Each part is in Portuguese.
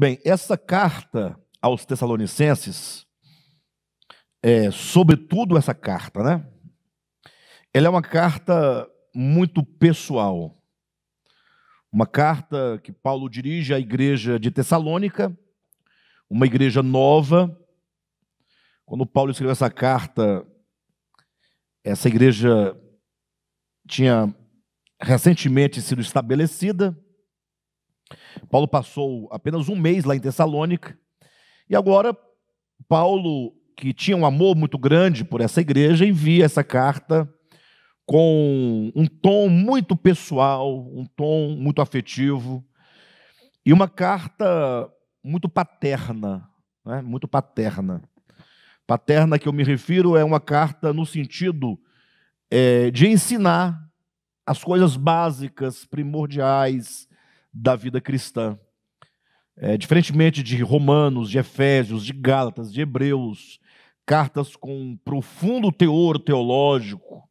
Bem, essa carta aos Tessalonicenses, é, sobretudo essa carta, né? Ela é uma carta muito pessoal. Uma carta que Paulo dirige à igreja de Tessalônica, uma igreja nova. Quando Paulo escreveu essa carta, essa igreja tinha recentemente sido estabelecida Paulo passou apenas um mês lá em Tessalônica, e agora Paulo, que tinha um amor muito grande por essa igreja, envia essa carta com um tom muito pessoal, um tom muito afetivo, e uma carta muito paterna, né? muito paterna. Paterna que eu me refiro é uma carta no sentido é, de ensinar as coisas básicas, primordiais, da vida cristã. É, diferentemente de Romanos, de Efésios, de Gálatas, de Hebreus, cartas com um profundo teor teológico,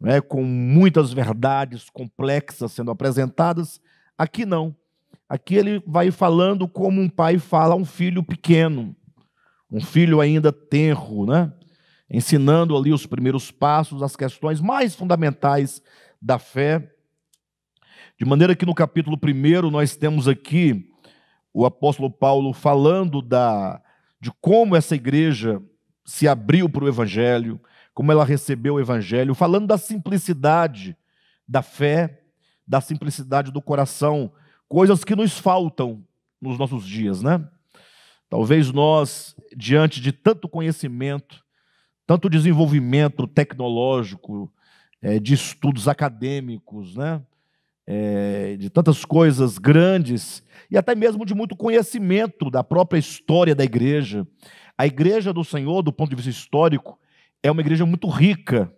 né, com muitas verdades complexas sendo apresentadas, aqui não. Aqui ele vai falando como um pai fala a um filho pequeno, um filho ainda tenro, né? ensinando ali os primeiros passos, as questões mais fundamentais da fé de maneira que no capítulo 1 nós temos aqui o apóstolo Paulo falando da, de como essa igreja se abriu para o evangelho, como ela recebeu o evangelho, falando da simplicidade da fé, da simplicidade do coração, coisas que nos faltam nos nossos dias, né? Talvez nós, diante de tanto conhecimento, tanto desenvolvimento tecnológico, eh, de estudos acadêmicos, né? é, de tantas coisas grandes e até mesmo de muito conhecimento da própria história da igreja. A igreja do Senhor, do ponto de vista histórico, é uma igreja muito rica,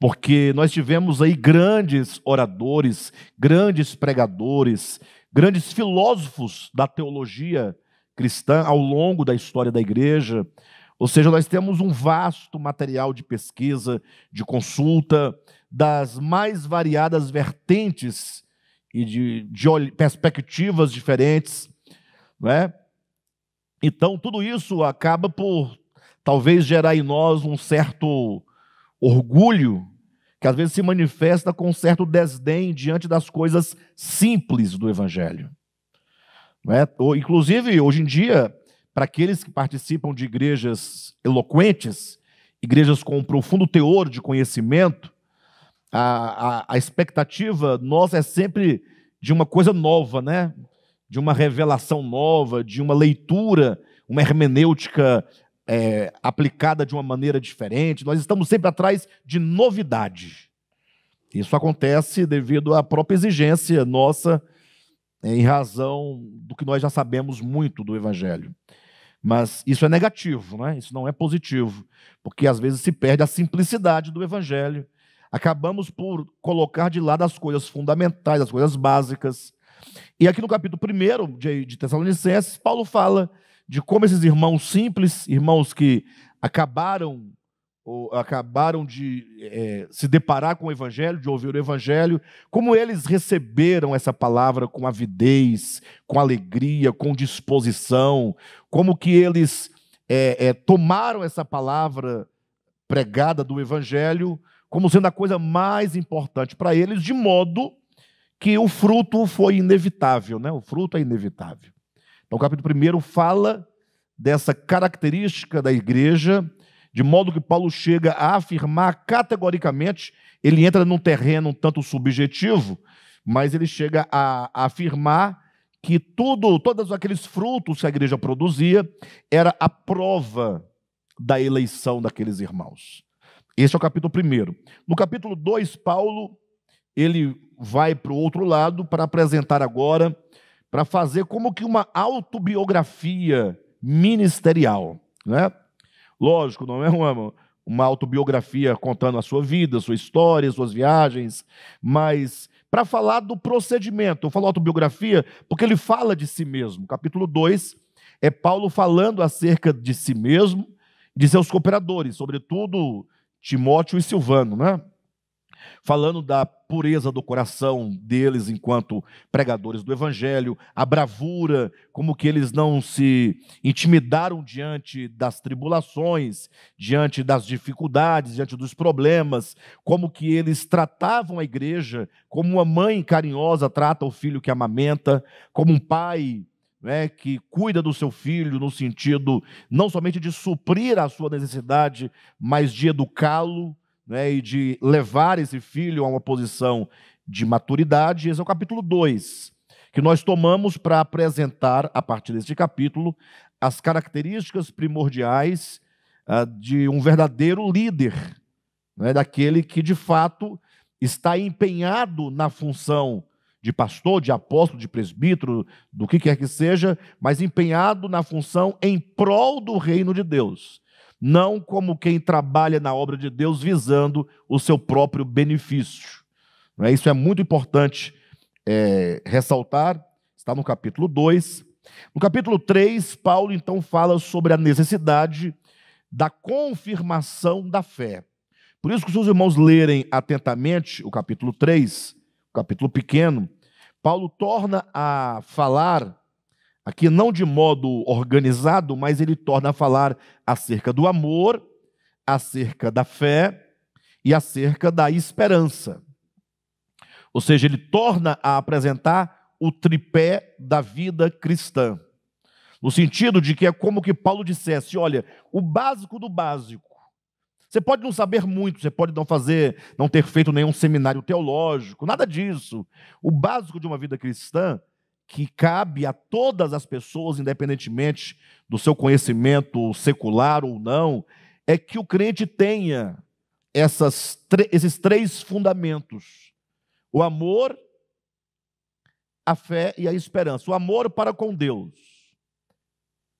porque nós tivemos aí grandes oradores, grandes pregadores, grandes filósofos da teologia cristã ao longo da história da igreja. Ou seja, nós temos um vasto material de pesquisa, de consulta, das mais variadas vertentes e de, de perspectivas diferentes, né? Então, tudo isso acaba por talvez gerar em nós um certo orgulho, que às vezes se manifesta com um certo desdém diante das coisas simples do Evangelho. Né? Ou, inclusive, hoje em dia, para aqueles que participam de igrejas eloquentes, igrejas com um profundo teor de conhecimento, a, a, a expectativa nossa é sempre de uma coisa nova, né? De uma revelação nova, de uma leitura, uma hermenêutica é, aplicada de uma maneira diferente. Nós estamos sempre atrás de novidade. Isso acontece devido à própria exigência nossa, é, em razão do que nós já sabemos muito do Evangelho. Mas isso é negativo, né? isso não é positivo, porque às vezes se perde a simplicidade do Evangelho acabamos por colocar de lado as coisas fundamentais, as coisas básicas. E aqui no capítulo 1 de, de Tessalonicenses, Paulo fala de como esses irmãos simples, irmãos que acabaram acabaram de é, se deparar com o Evangelho, de ouvir o Evangelho, como eles receberam essa palavra com avidez, com alegria, com disposição, como que eles é, é, tomaram essa palavra pregada do Evangelho como sendo a coisa mais importante para eles, de modo que o fruto foi inevitável, né? O fruto é inevitável. Então, o capítulo 1 fala dessa característica da igreja, de modo que Paulo chega a afirmar categoricamente, ele entra num terreno um tanto subjetivo, mas ele chega a, afirmar que tudo, todos aqueles frutos que a igreja produzia, era a prova da eleição daqueles irmãos. Esse é o capítulo 1. No capítulo 2, Paulo ele vai para o outro lado para apresentar agora, para fazer como que uma autobiografia ministerial. Né? Lógico, não é uma, uma autobiografia contando a sua vida, sua história, suas viagens, mas para falar do procedimento. Eu falo autobiografia porque ele fala de si mesmo. Capítulo 2 é Paulo falando acerca de si mesmo, de seus cooperadores, sobretudo Timóteo e Silvano, né? Falando da pureza do coração deles enquanto pregadores do evangelho, a bravura, como que eles não se intimidaram diante das tribulações, diante das dificuldades, diante dos problemas, como que eles tratavam a igreja como uma mãe carinhosa trata o filho que amamenta, como um pai né, que cuida do seu filho no sentido não somente de suprir a sua necessidade, mas de educá-lo né, e de levar esse filho a uma posição de maturidade. Esse é o capítulo 2, que nós tomamos para apresentar, a partir deste capítulo, as características primordiais ah, de um verdadeiro líder, né, daquele que de fato está empenhado na função de pastor, de apóstolo, de presbítero, do que quer que seja, mas empenhado na função em prol do reino de Deus, não como quem trabalha na obra de Deus visando o seu próprio benefício. É? Isso é muito importante é, ressaltar, está no capítulo 2. No capítulo 3, Paulo então fala sobre a necessidade da confirmação da fé. Por isso que os seus irmãos lerem atentamente o capítulo 3, capítulo pequeno, Paulo torna a falar, aqui não de modo organizado, mas ele torna a falar acerca do amor, acerca da fé e acerca da esperança. Ou seja, ele torna a apresentar o tripé da vida cristã. No sentido de que é como que Paulo dissesse: olha, o básico do básico você pode não saber muito, você pode não fazer, não ter feito nenhum seminário teológico, nada disso. O básico de uma vida cristã que cabe a todas as pessoas, independentemente do seu conhecimento secular ou não, é que o crente tenha essas, esses três fundamentos: o amor, a fé e a esperança. O amor para com Deus.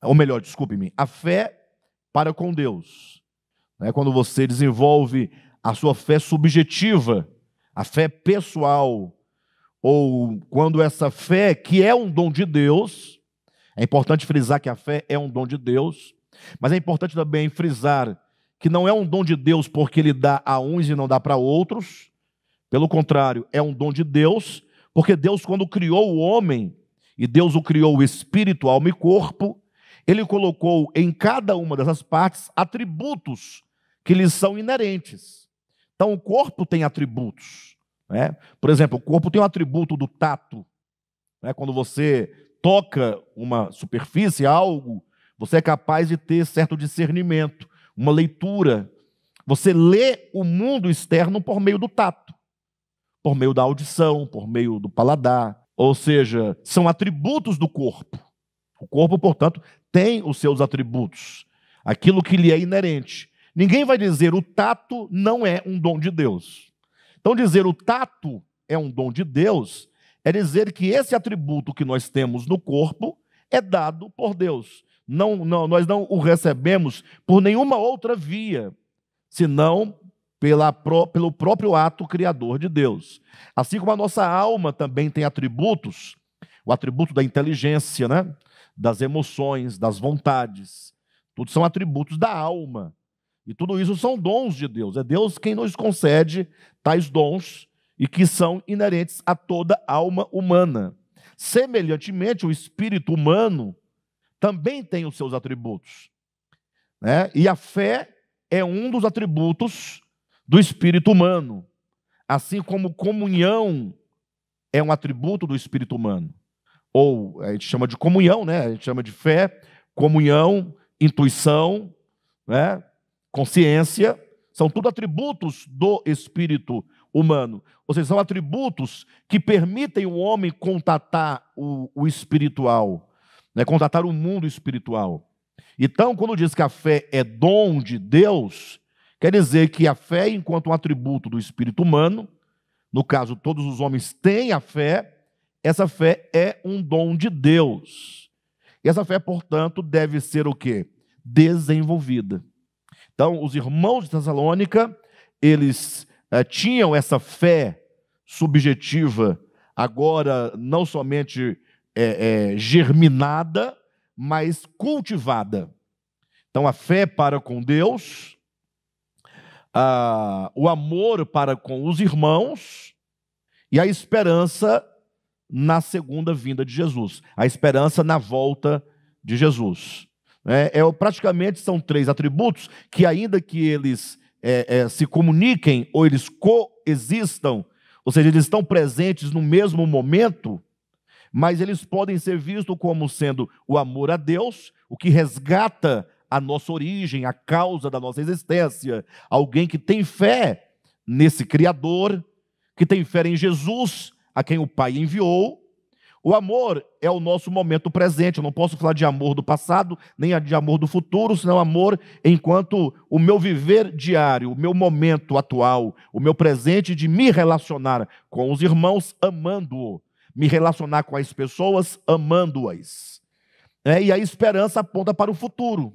Ou melhor, desculpe-me, a fé para com Deus né, quando você desenvolve a sua fé subjetiva, a fé pessoal, ou quando essa fé, que é um dom de Deus, é importante frisar que a fé é um dom de Deus, mas é importante também frisar que não é um dom de Deus porque ele dá a uns e não dá para outros, pelo contrário, é um dom de Deus, porque Deus, quando criou o homem, e Deus o criou espírito, alma e corpo, ele colocou em cada uma dessas partes atributos que lhes são inerentes. Então, o corpo tem atributos. Né? Por exemplo, o corpo tem o um atributo do tato. Né? Quando você toca uma superfície, algo, você é capaz de ter certo discernimento, uma leitura. Você lê o mundo externo por meio do tato, por meio da audição, por meio do paladar. Ou seja, são atributos do corpo. O corpo, portanto, tem os seus atributos, aquilo que lhe é inerente. Ninguém vai dizer o tato não é um dom de Deus. Então, dizer o tato é um dom de Deus é dizer que esse atributo que nós temos no corpo é dado por Deus. Não, não, nós não o recebemos por nenhuma outra via, senão pela, pelo próprio ato criador de Deus. Assim como a nossa alma também tem atributos, o atributo da inteligência, né? das emoções, das vontades. Tudo são atributos da alma. E tudo isso são dons de Deus. É Deus quem nos concede tais dons e que são inerentes a toda alma humana. Semelhantemente, o espírito humano também tem os seus atributos. Né? E a fé é um dos atributos do espírito humano, assim como comunhão é um atributo do espírito humano. Ou a gente chama de comunhão, né? a gente chama de fé, comunhão, intuição, né? consciência, são tudo atributos do espírito humano. Ou seja, são atributos que permitem o homem contatar o, o espiritual, né? contatar o mundo espiritual. Então, quando diz que a fé é dom de Deus, quer dizer que a fé, enquanto um atributo do espírito humano, no caso, todos os homens têm a fé, essa fé é um dom de Deus. E essa fé, portanto, deve ser o quê? Desenvolvida. Então, os irmãos de Tessalônica, eles eh, tinham essa fé subjetiva, agora não somente eh, eh, germinada, mas cultivada. Então, a fé para com Deus, o amor para com os irmãos e a esperança na segunda vinda de Jesus, a esperança na volta de Jesus. É, é, praticamente são três atributos que, ainda que eles é, é, se comuniquem ou eles coexistam, ou seja, eles estão presentes no mesmo momento, mas eles podem ser vistos como sendo o amor a Deus, o que resgata a nossa origem, a causa da nossa existência. Alguém que tem fé nesse Criador, que tem fé em Jesus, a quem o Pai enviou, o amor é o nosso momento presente. Eu não posso falar de amor do passado, nem de amor do futuro, senão amor enquanto o meu viver diário, o meu momento atual, o meu presente de me relacionar com os irmãos, amando-o, me relacionar com as pessoas, amando-as. É, e a esperança aponta para o futuro.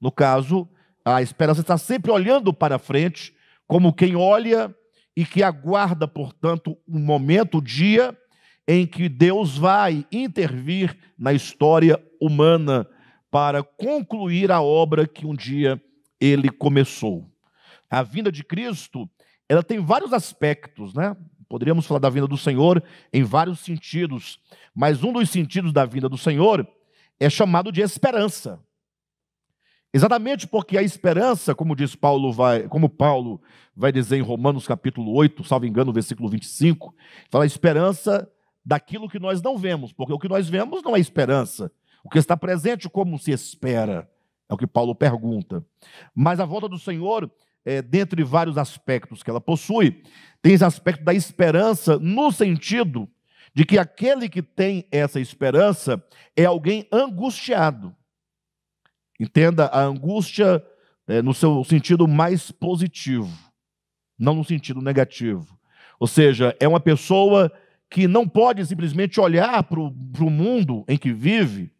No caso, a esperança está sempre olhando para frente, como quem olha e que aguarda, portanto, um momento, o um dia em que Deus vai intervir na história humana para concluir a obra que um dia ele começou. A vinda de Cristo, ela tem vários aspectos, né? Poderíamos falar da vinda do Senhor em vários sentidos, mas um dos sentidos da vinda do Senhor é chamado de esperança. Exatamente porque a esperança, como diz Paulo, vai, como Paulo vai dizer em Romanos capítulo 8, salvo engano, versículo 25, fala: a esperança daquilo que nós não vemos, porque o que nós vemos não é esperança. O que está presente, como se espera? É o que Paulo pergunta. Mas a volta do Senhor, é, dentre vários aspectos que ela possui, tem esse aspecto da esperança, no sentido de que aquele que tem essa esperança é alguém angustiado. Entenda a angústia é, no seu sentido mais positivo, não no sentido negativo. Ou seja, é uma pessoa que não pode simplesmente olhar para o mundo em que vive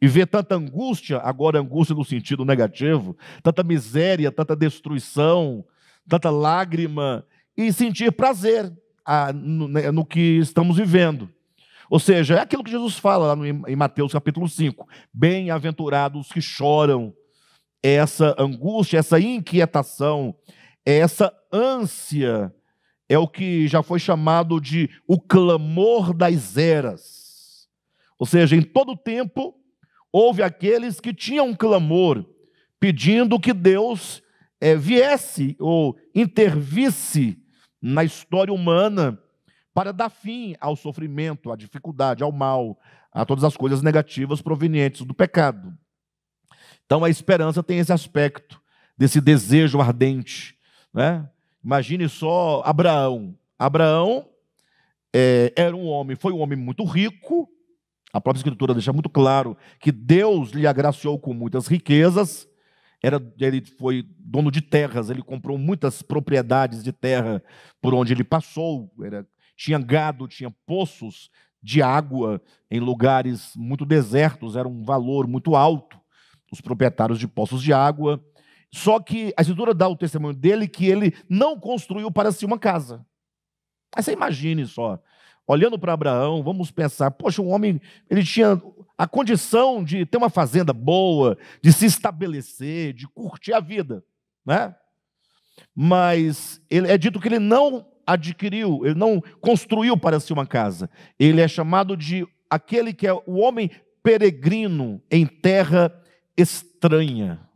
e ver tanta angústia, agora angústia no sentido negativo, tanta miséria, tanta destruição, tanta lágrima, e sentir prazer a, ah, no, né, no, que estamos vivendo. Ou seja, é aquilo que Jesus fala lá no, em Mateus capítulo 5: bem-aventurados que choram. Essa angústia, essa inquietação, essa ânsia é o que já foi chamado de o clamor das eras. Ou seja, em todo tempo houve aqueles que tinham um clamor, pedindo que Deus é, viesse ou intervisse na história humana para dar fim ao sofrimento, à dificuldade, ao mal, a todas as coisas negativas provenientes do pecado. Então a esperança tem esse aspecto desse desejo ardente, né? Imagine só Abraão. Abraão é, era um homem, foi um homem muito rico. A própria Escritura deixa muito claro que Deus lhe agraciou com muitas riquezas. Era, ele foi dono de terras, ele comprou muitas propriedades de terra por onde ele passou. Era, tinha gado, tinha poços de água em lugares muito desertos, era um valor muito alto. Os proprietários de poços de água só que a escritura dá o testemunho dele que ele não construiu para si uma casa. Aí você imagine só, olhando para Abraão, vamos pensar, poxa, um homem, ele tinha a condição de ter uma fazenda boa, de se estabelecer, de curtir a vida, né? Mas ele, é dito que ele não adquiriu, ele não construiu para si uma casa. Ele é chamado de aquele que é o homem peregrino em terra estranha.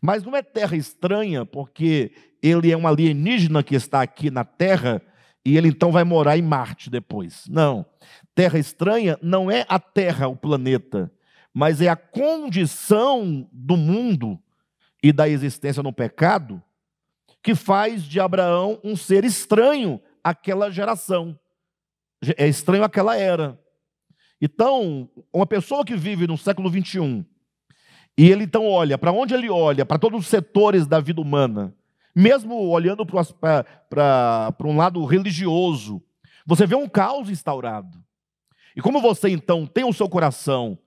Mas não é terra estranha, porque ele é um alienígena que está aqui na terra e ele então vai morar em Marte depois. Não. Terra estranha não é a terra, o planeta, mas é a condição do mundo e da existência no pecado que faz de Abraão um ser estranho àquela geração. É estranho àquela era. Então, uma pessoa que vive no século 21 e ele então olha, para onde ele olha? Para todos os setores da vida humana. Mesmo olhando para um lado religioso, você vê um caos instaurado. E como você então tem o seu coração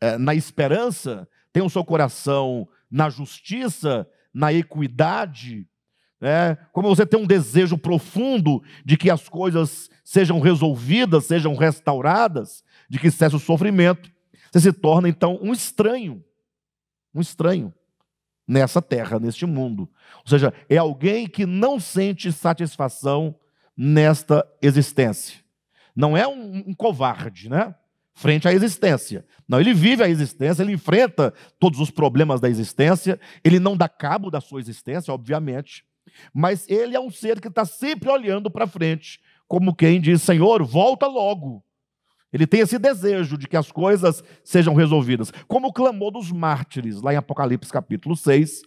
eh, na esperança, tem o seu coração na justiça, na equidade, né? como você tem um desejo profundo de que as coisas sejam resolvidas, sejam restauradas, de que cesse o sofrimento, você se torna então um estranho um estranho nessa terra, neste mundo. Ou seja, é alguém que não sente satisfação nesta existência. Não é um, um covarde, né? Frente à existência. Não, ele vive a existência, ele enfrenta todos os problemas da existência, ele não dá cabo da sua existência, obviamente, mas ele é um ser que está sempre olhando para frente, como quem diz: Senhor, volta logo, ele tem esse desejo de que as coisas sejam resolvidas. Como o clamor dos mártires, lá em Apocalipse capítulo 6,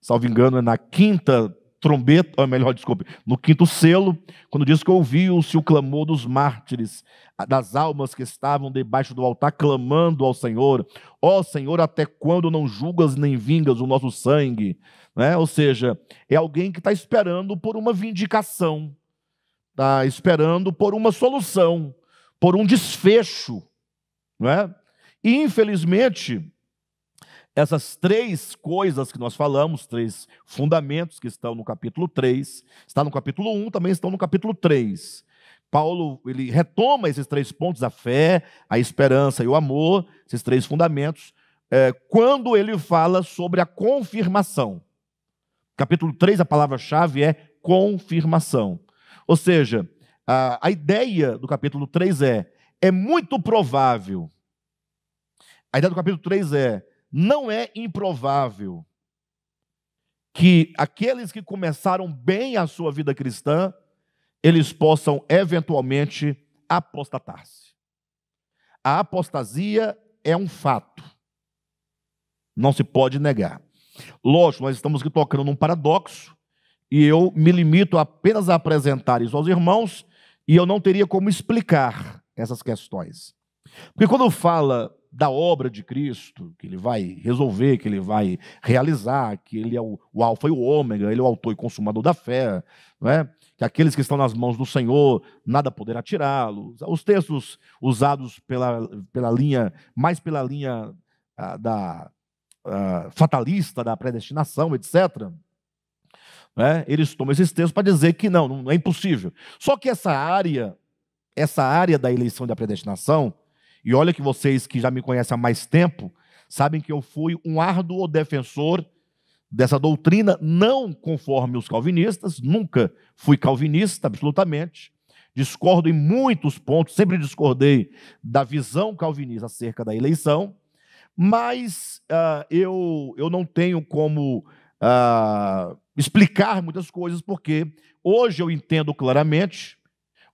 salvo engano, é na quinta trombeta, ou melhor, desculpe, no quinto selo, quando diz que ouviu-se o clamor dos mártires, das almas que estavam debaixo do altar, clamando ao Senhor: Ó oh, Senhor, até quando não julgas nem vingas o nosso sangue? Né? Ou seja, é alguém que está esperando por uma vindicação, está esperando por uma solução por um desfecho. Não é? E, infelizmente, essas três coisas que nós falamos, três fundamentos que estão no capítulo 3, está no capítulo 1, também estão no capítulo 3. Paulo ele retoma esses três pontos, a fé, a esperança e o amor, esses três fundamentos, é, quando ele fala sobre a confirmação. Capítulo 3, a palavra-chave é confirmação. Ou seja, a, a ideia do capítulo 3 é: é muito provável. A ideia do capítulo 3 é: não é improvável que aqueles que começaram bem a sua vida cristã, eles possam eventualmente apostatar-se. A apostasia é um fato. Não se pode negar. Lógico, nós estamos aqui tocando num paradoxo, e eu me limito apenas a apresentar isso aos irmãos e eu não teria como explicar essas questões. Porque quando fala da obra de Cristo, que ele vai resolver, que ele vai realizar, que ele é o, o alfa e o ômega, ele é o autor e consumador da fé, não é? que aqueles que estão nas mãos do Senhor, nada poderá tirá-los. Os textos usados pela, pela linha, mais pela linha ah, da ah, fatalista da predestinação, etc né, eles tomam esses textos para dizer que não, não é impossível. Só que essa área, essa área da eleição e da predestinação, e olha que vocês que já me conhecem há mais tempo, sabem que eu fui um árduo defensor dessa doutrina, não conforme os calvinistas, nunca fui calvinista absolutamente. Discordo em muitos pontos, sempre discordei da visão calvinista acerca da eleição, mas uh, eu, eu não tenho como uh, explicar muitas coisas, porque hoje eu entendo claramente.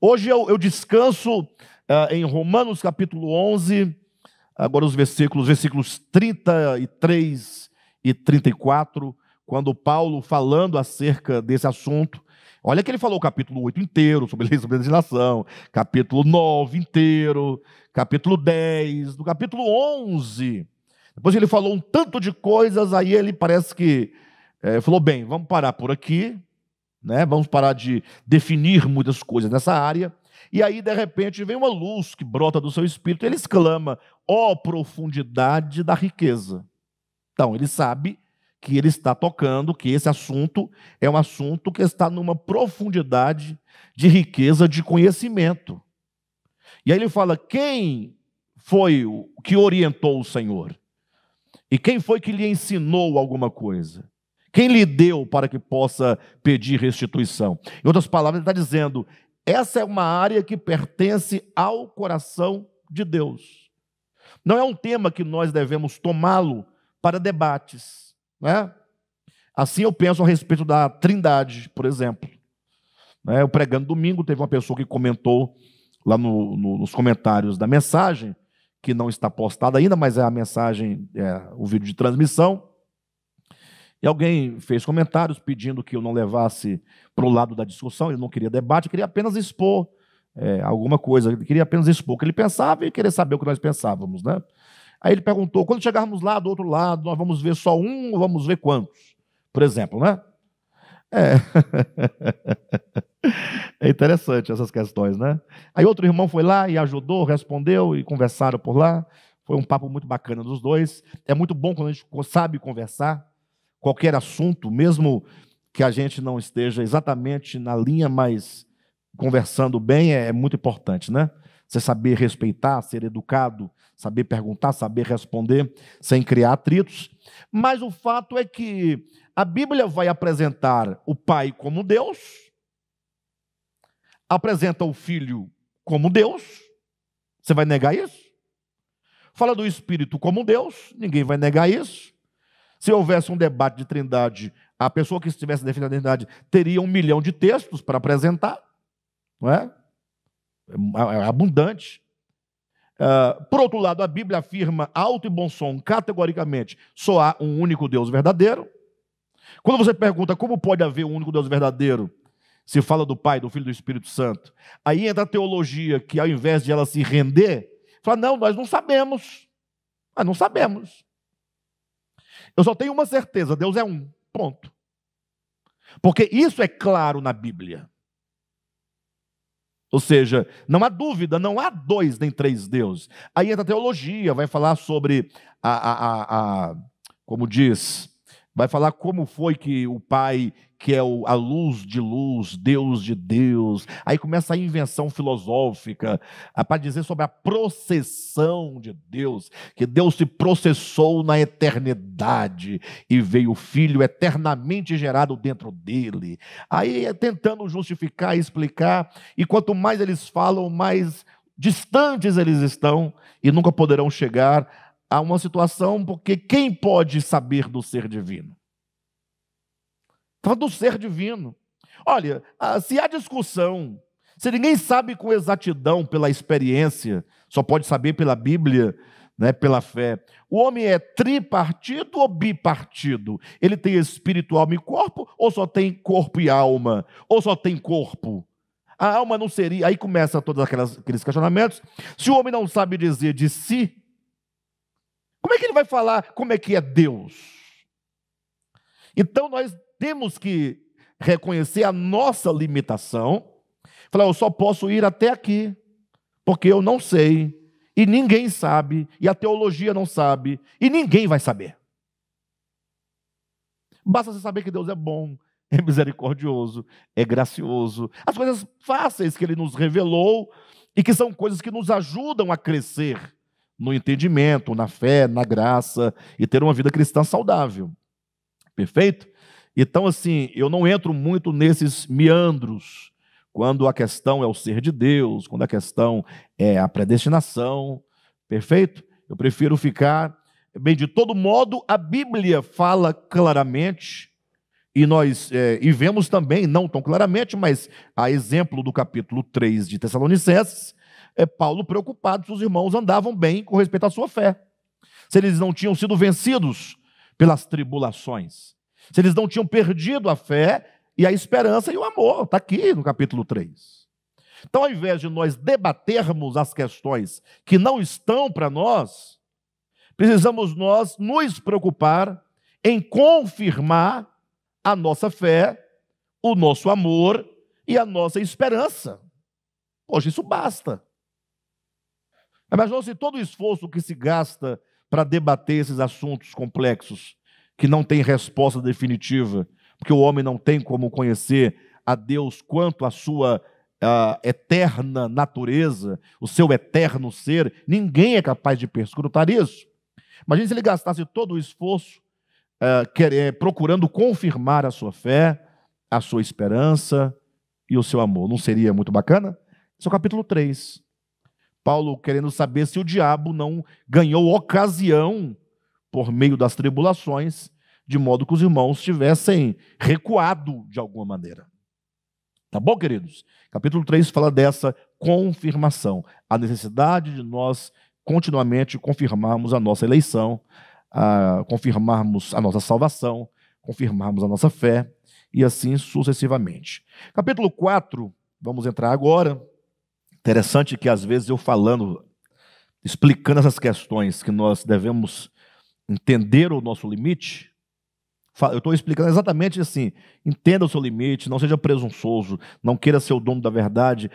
Hoje eu, eu descanso uh, em Romanos capítulo 11, agora os versículos, versículos 33 e 34, quando Paulo falando acerca desse assunto, Olha que ele falou o capítulo 8 inteiro sobre a legislação, capítulo 9 inteiro, capítulo 10, do capítulo 11. Depois ele falou um tanto de coisas, aí ele parece que é, falou: bem, vamos parar por aqui, né? vamos parar de definir muitas coisas nessa área. E aí, de repente, vem uma luz que brota do seu espírito, ele exclama: ó oh, profundidade da riqueza. Então, ele sabe que ele está tocando, que esse assunto é um assunto que está numa profundidade de riqueza de conhecimento. E aí ele fala: quem foi o que orientou o Senhor? E quem foi que lhe ensinou alguma coisa? Quem lhe deu para que possa pedir restituição? Em outras palavras, ele está dizendo: essa é uma área que pertence ao coração de Deus. Não é um tema que nós devemos tomá-lo para debates. Né? Assim eu penso a respeito da trindade, por exemplo. Né, eu pregando domingo, teve uma pessoa que comentou lá no, no, nos comentários da mensagem, que não está postada ainda, mas é a mensagem, é, o vídeo de transmissão. E alguém fez comentários pedindo que eu não levasse para o lado da discussão, ele não queria debate, ele queria apenas expor é, alguma coisa, ele queria apenas expor o que ele pensava e querer saber o que nós pensávamos. Né? Aí ele perguntou: quando chegarmos lá do outro lado, nós vamos ver só um ou vamos ver quantos? Por exemplo, né? É. é interessante essas questões, né? Aí outro irmão foi lá e ajudou, respondeu e conversaram por lá. Foi um papo muito bacana dos dois. É muito bom quando a gente sabe conversar qualquer assunto, mesmo que a gente não esteja exatamente na linha, mas conversando bem é, é, muito importante, né? Você saber respeitar, ser educado, saber perguntar, saber responder, sem criar atritos. Mas o fato é que a Bíblia vai apresentar o Pai como Deus, apresenta o Filho como Deus. Você vai negar isso? Fala do Espírito como Deus, ninguém vai negar isso. Se houvesse um debate de trindade, a pessoa que estivesse defendendo a trindade teria um milhão de textos para apresentar, não é? É, é abundante. Uh, por outro lado, a Bíblia afirma alto e bom som, categoricamente, só há um único Deus verdadeiro. Quando você pergunta como pode haver um único Deus verdadeiro, se fala do Pai, do Filho e do Espírito Santo, aí entra a teologia que, ao invés de ela se render, fala: não, nós não sabemos. Nós não sabemos. Eu só tenho uma certeza: Deus é um. Ponto. Porque isso é claro na Bíblia. Ou seja, não há dúvida, não há dois nem três deuses. Aí entra a teologia, vai falar sobre a, a, a, a como diz, Vai falar como foi que o Pai, que é o, a luz de luz, Deus de Deus, aí começa a invenção filosófica, para dizer sobre a processão de Deus, que Deus se processou na eternidade e veio o Filho eternamente gerado dentro dele. Aí é tentando justificar, explicar, e quanto mais eles falam, mais distantes eles estão e nunca poderão chegar a uma situação, porque quem pode saber do ser divino? Fala do ser divino. Olha, ah, se há discussão, se ninguém sabe com exatidão pela experiência, só pode saber pela Bíblia, né, pela fé. O homem é tripartido ou bipartido? Ele tem espírito, alma e corpo, ou só tem corpo e alma? Ou só tem corpo? A alma não seria. Aí começa todos aqueles questionamentos. Se o homem não sabe dizer de si, como é que ele vai falar como é que é Deus? Então nós temos que reconhecer a nossa limitação, falar, eu só posso ir até aqui, porque eu não sei, e ninguém sabe, e a teologia não sabe, e ninguém vai saber. Basta você saber que Deus é bom, é misericordioso, é gracioso. As coisas fáceis que ele nos revelou e que são coisas que nos ajudam a crescer no entendimento, na fé, na graça e ter uma vida cristã saudável. Perfeito? Então, assim, eu não entro muito nesses meandros quando a questão é o ser de Deus, quando a questão é a predestinação. Perfeito? Eu prefiro ficar. Bem, de todo modo, a Bíblia fala claramente e nós é, e vemos também, não tão claramente, mas a exemplo do capítulo 3 de Tessalonicenses, é, Paulo preocupado se os irmãos andavam bem com respeito à sua fé, se eles não tinham sido vencidos pelas tribulações, se eles não tinham perdido a fé e a esperança e o amor, está aqui no capítulo 3. Então, ao invés de nós debatermos as questões que não estão para nós, precisamos nós nos preocupar em confirmar a nossa fé, o nosso amor e a nossa esperança. Poxa, isso basta. Imaginou se todo o esforço que se gasta para debater esses assuntos complexos, que não tem resposta definitiva, porque o homem não tem como conhecer a Deus quanto a sua a eterna natureza, o seu eterno ser, ninguém é capaz de perscrutar isso. Imagine se ele gastasse todo o esforço uh, quer, eh, procurando confirmar a sua fé, a sua esperança e o seu amor. Não seria muito bacana? Esse é o capítulo 3. Paulo querendo saber se o diabo não ganhou ocasião, por meio das tribulações, de modo que os irmãos tivessem recuado de alguma maneira. Tá bom, queridos? Capítulo 3 fala dessa confirmação, a necessidade de nós continuamente confirmarmos a nossa eleição, a confirmarmos a nossa salvação, confirmarmos a nossa fé e assim sucessivamente. Capítulo 4, vamos entrar agora, Interessante que às vezes eu falando, explicando essas questões que nós devemos entender o nosso limite, eu estou explicando exatamente assim: entenda o seu limite, não seja presunçoso, não queira ser o dono da verdade.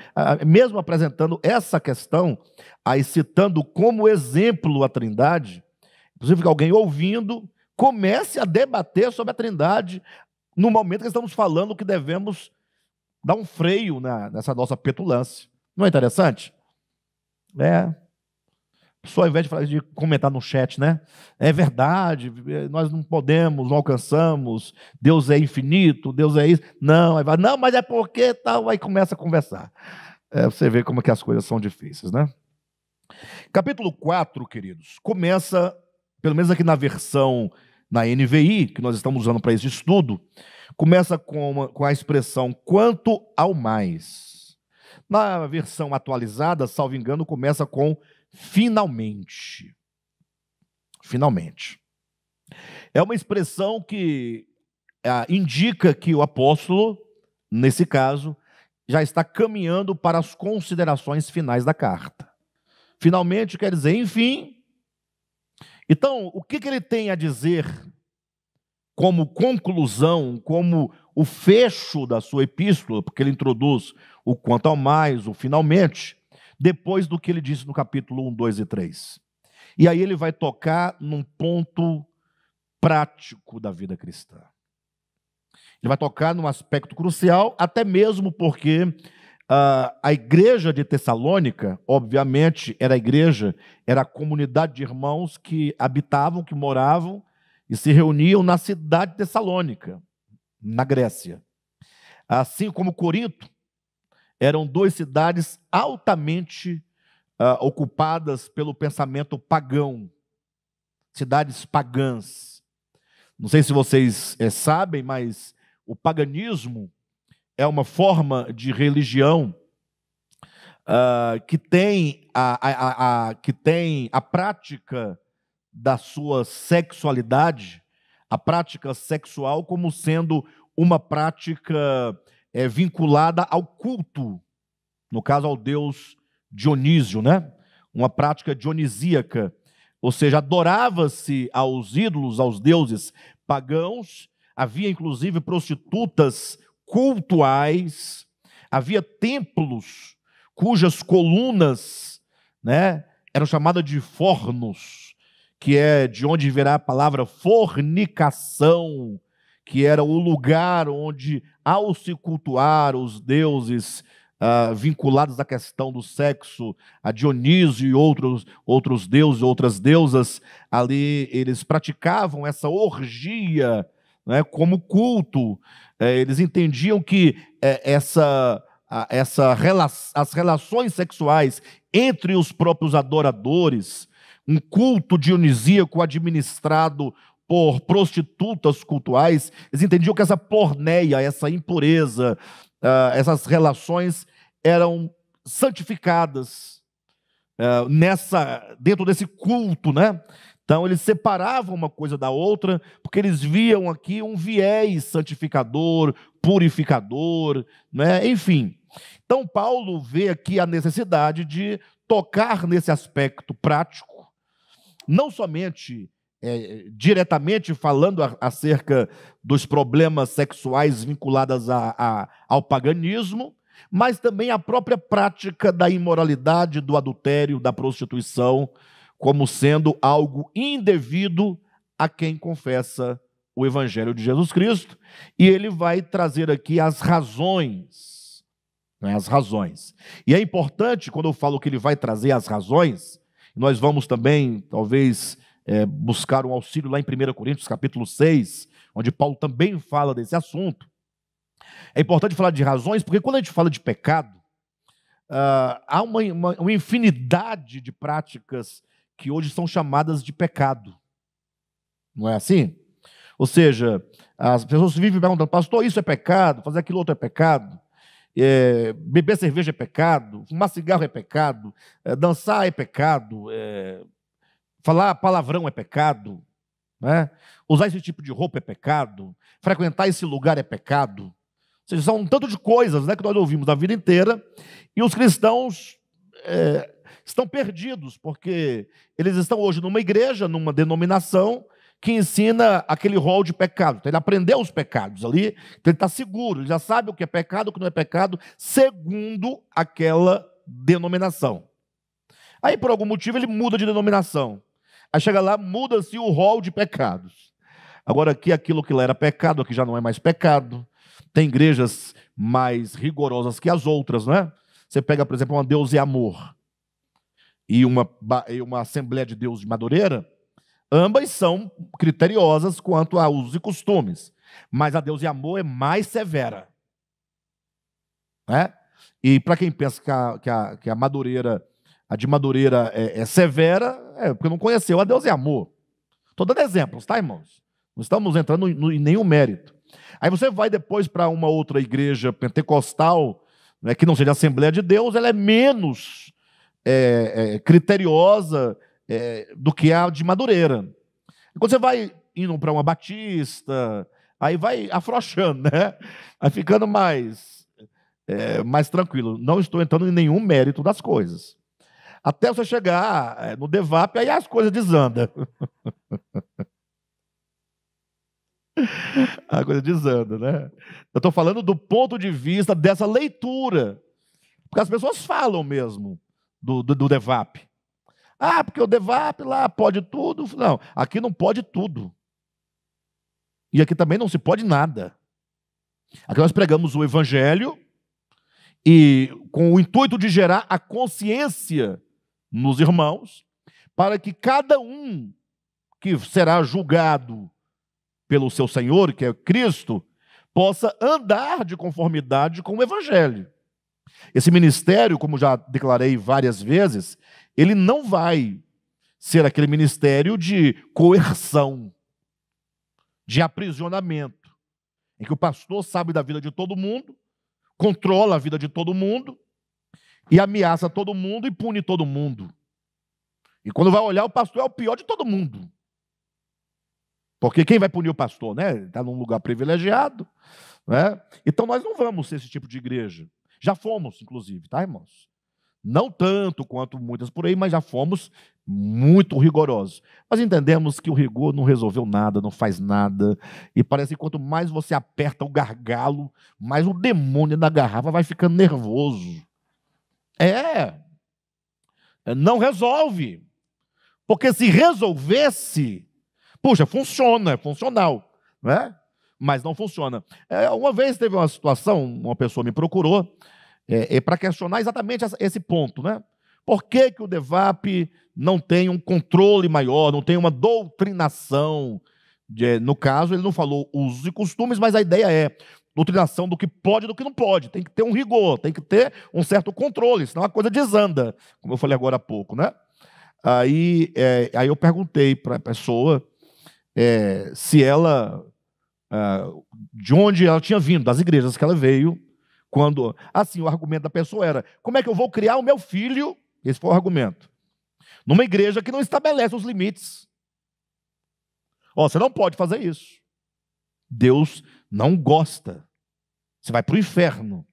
Mesmo apresentando essa questão, aí citando como exemplo a Trindade, inclusive que alguém ouvindo comece a debater sobre a Trindade no momento que estamos falando que devemos dar um freio na, nessa nossa petulância. Não é interessante? É. Só ao invés de, falar, de comentar no chat, né? É verdade, é, nós não podemos, não alcançamos, Deus é infinito, Deus é isso. Não, aí vai, não, mas é porque tal, aí começa a conversar. É, você vê como é que as coisas são difíceis, né? Capítulo 4, queridos, começa, pelo menos aqui na versão na NVI, que nós estamos usando para esse estudo, começa com, uma, com a expressão quanto ao mais. Na versão atualizada, salvo engano, começa com finalmente. Finalmente. É uma expressão que ah, indica que o apóstolo, nesse caso, já está caminhando para as considerações finais da carta. Finalmente quer dizer, enfim. Então, o que, que ele tem a dizer como conclusão, como o fecho da sua epístola, porque ele introduz o quanto ao mais, o finalmente, depois do que ele disse no capítulo 1, 2 e 3. E aí ele vai tocar num ponto prático da vida cristã. Ele vai tocar num aspecto crucial, até mesmo porque uh, a igreja de Tessalônica, obviamente, era a igreja, era a comunidade de irmãos que habitavam, que moravam e se reuniam na cidade de Tessalônica, na Grécia. Assim como Corinto, eram duas cidades altamente uh, ocupadas pelo pensamento pagão, cidades pagãs. Não sei se vocês é, sabem, mas o paganismo é uma forma de religião uh, que, tem a, a, a, que tem a prática da sua sexualidade, a prática sexual, como sendo uma prática é, vinculada ao culto, no caso ao deus Dionísio, né? Uma prática dionisíaca, ou seja, adorava-se aos ídolos, aos deuses pagãos, havia inclusive prostitutas cultuais, havia templos cujas colunas, né, eram chamadas de fornos que é de onde virá a palavra fornicação, que era o lugar onde, ao se cultuar os deuses uh, vinculados à questão do sexo, a Dionísio e outros, outros deuses, outras deusas, ali eles praticavam essa orgia né, como culto. É, eles entendiam que é, essa essa, as relações sexuais entre os próprios adoradores um culto dionisíaco administrado por prostitutas cultuais, eles entendiam que essa porneia, essa impureza, uh, essas relações eram santificadas uh, nessa dentro desse culto, né? Então eles separavam uma coisa da outra, porque eles viam aqui um viés santificador, purificador, né? enfim. Então Paulo vê aqui a necessidade de tocar nesse aspecto prático não somente é, diretamente falando a, acerca dos problemas sexuais vinculados a, a, ao paganismo, mas também a própria prática da imoralidade, do adultério, da prostituição, como sendo algo indevido a quem confessa o Evangelho de Jesus Cristo. E ele vai trazer aqui as razões. Né, as razões. E é importante, quando eu falo que ele vai trazer as razões, nós vamos também, talvez, é, buscar um auxílio lá em 1 Coríntios, capítulo 6, onde Paulo também fala desse assunto. É importante falar de razões, porque quando a gente fala de pecado, uh, há uma, uma, uma infinidade de práticas que hoje são chamadas de pecado. Não é assim? Ou seja, as pessoas vivem perguntando, pastor, isso é pecado, fazer aquilo outro é pecado. É, beber cerveja é pecado, fumar cigarro é pecado, é, dançar é pecado, é, falar palavrão é pecado, né? usar esse tipo de roupa é pecado, frequentar esse lugar é pecado. Ou seja, são um tanto de coisas né, que nós ouvimos a vida inteira e os cristãos é, estão perdidos, porque eles estão hoje numa igreja, numa denominação, que ensina aquele rol de pecado. Então, ele aprendeu os pecados ali, então ele está seguro, ele já sabe o que é pecado, o que não é pecado, segundo aquela denominação. Aí, por algum motivo, ele muda de denominação. Aí chega lá, muda-se o rol de pecados. Agora, aqui aquilo que lá era pecado, aqui já não é mais pecado. Tem igrejas mais rigorosas que as outras, não é? Você pega, por exemplo, uma Deus e Amor e uma, e uma Assembleia de Deus de Madureira, Ambas são criteriosas quanto a usos e costumes, mas a Deus e amor é mais severa. Né? E para quem pensa que a, que a, que a Madureira, a de Madureira é, é, severa, é porque não conheceu a Deus e amor. Estou dando exemplos, tá, irmãos? Não estamos entrando em nenhum mérito. Aí você vai depois para uma outra igreja pentecostal, né, que não seja a Assembleia de Deus, ela é menos é, é, criteriosa é, do que a de Madureira. Quando você vai indo para uma Batista, aí vai afrouxando, né? Aí ficando mais, é, mais tranquilo. Não estou entrando em nenhum mérito das coisas. Até você chegar é, no Devap, aí as coisas desandam. A coisa desanda, né? Eu estou falando do ponto de vista dessa leitura. Porque as pessoas falam mesmo do, do, do DEVAP. Ah, porque o DEVAP lá pode tudo. Não, aqui não pode tudo. E aqui também não se pode nada. Aqui nós pregamos o Evangelho e com o intuito de gerar a consciência nos irmãos, para que cada um que será julgado pelo seu Senhor, que é Cristo, possa andar de conformidade com o Evangelho. Esse ministério, como já declarei várias vezes, ele não vai ser aquele ministério de coerção, de aprisionamento, em que o pastor sabe da vida de todo mundo, controla a vida de todo mundo e ameaça todo mundo e pune todo mundo. E quando vai olhar, o pastor é o pior de todo mundo. Porque quem vai punir o pastor, né? Ele está num lugar privilegiado. Né? Então nós não vamos ser esse tipo de igreja. Já fomos, inclusive, tá, irmãos? Não tanto quanto muitas por aí, mas já fomos muito rigorosos. Mas entendemos que o rigor não resolveu nada, não faz nada. E parece que quanto mais você aperta o gargalo, mais o demônio da garrafa vai ficando nervoso. É. Não resolve. Porque se resolvesse, puxa, funciona, é funcional, né? Mas não funciona. É, uma vez teve uma situação, uma pessoa me procurou é, é para questionar exatamente esse ponto, né? Por que, que o DEVAP não tem um controle maior, não tem uma doutrinação? De, é, no caso, ele não falou usos e costumes, mas a ideia é doutrinação do que pode e do que não pode. Tem que ter um rigor, tem que ter um certo controle, senão a coisa desanda, como eu falei agora há pouco, né? Aí, é, aí eu perguntei para a pessoa é, se ela, é, de onde ela tinha vindo, das igrejas que ela veio, quando, assim, o argumento da pessoa era: como é que eu vou criar o meu filho? Esse foi o argumento. Numa igreja que não estabelece os limites. Ó, você não pode fazer isso. Deus não gosta. Você vai para o inferno.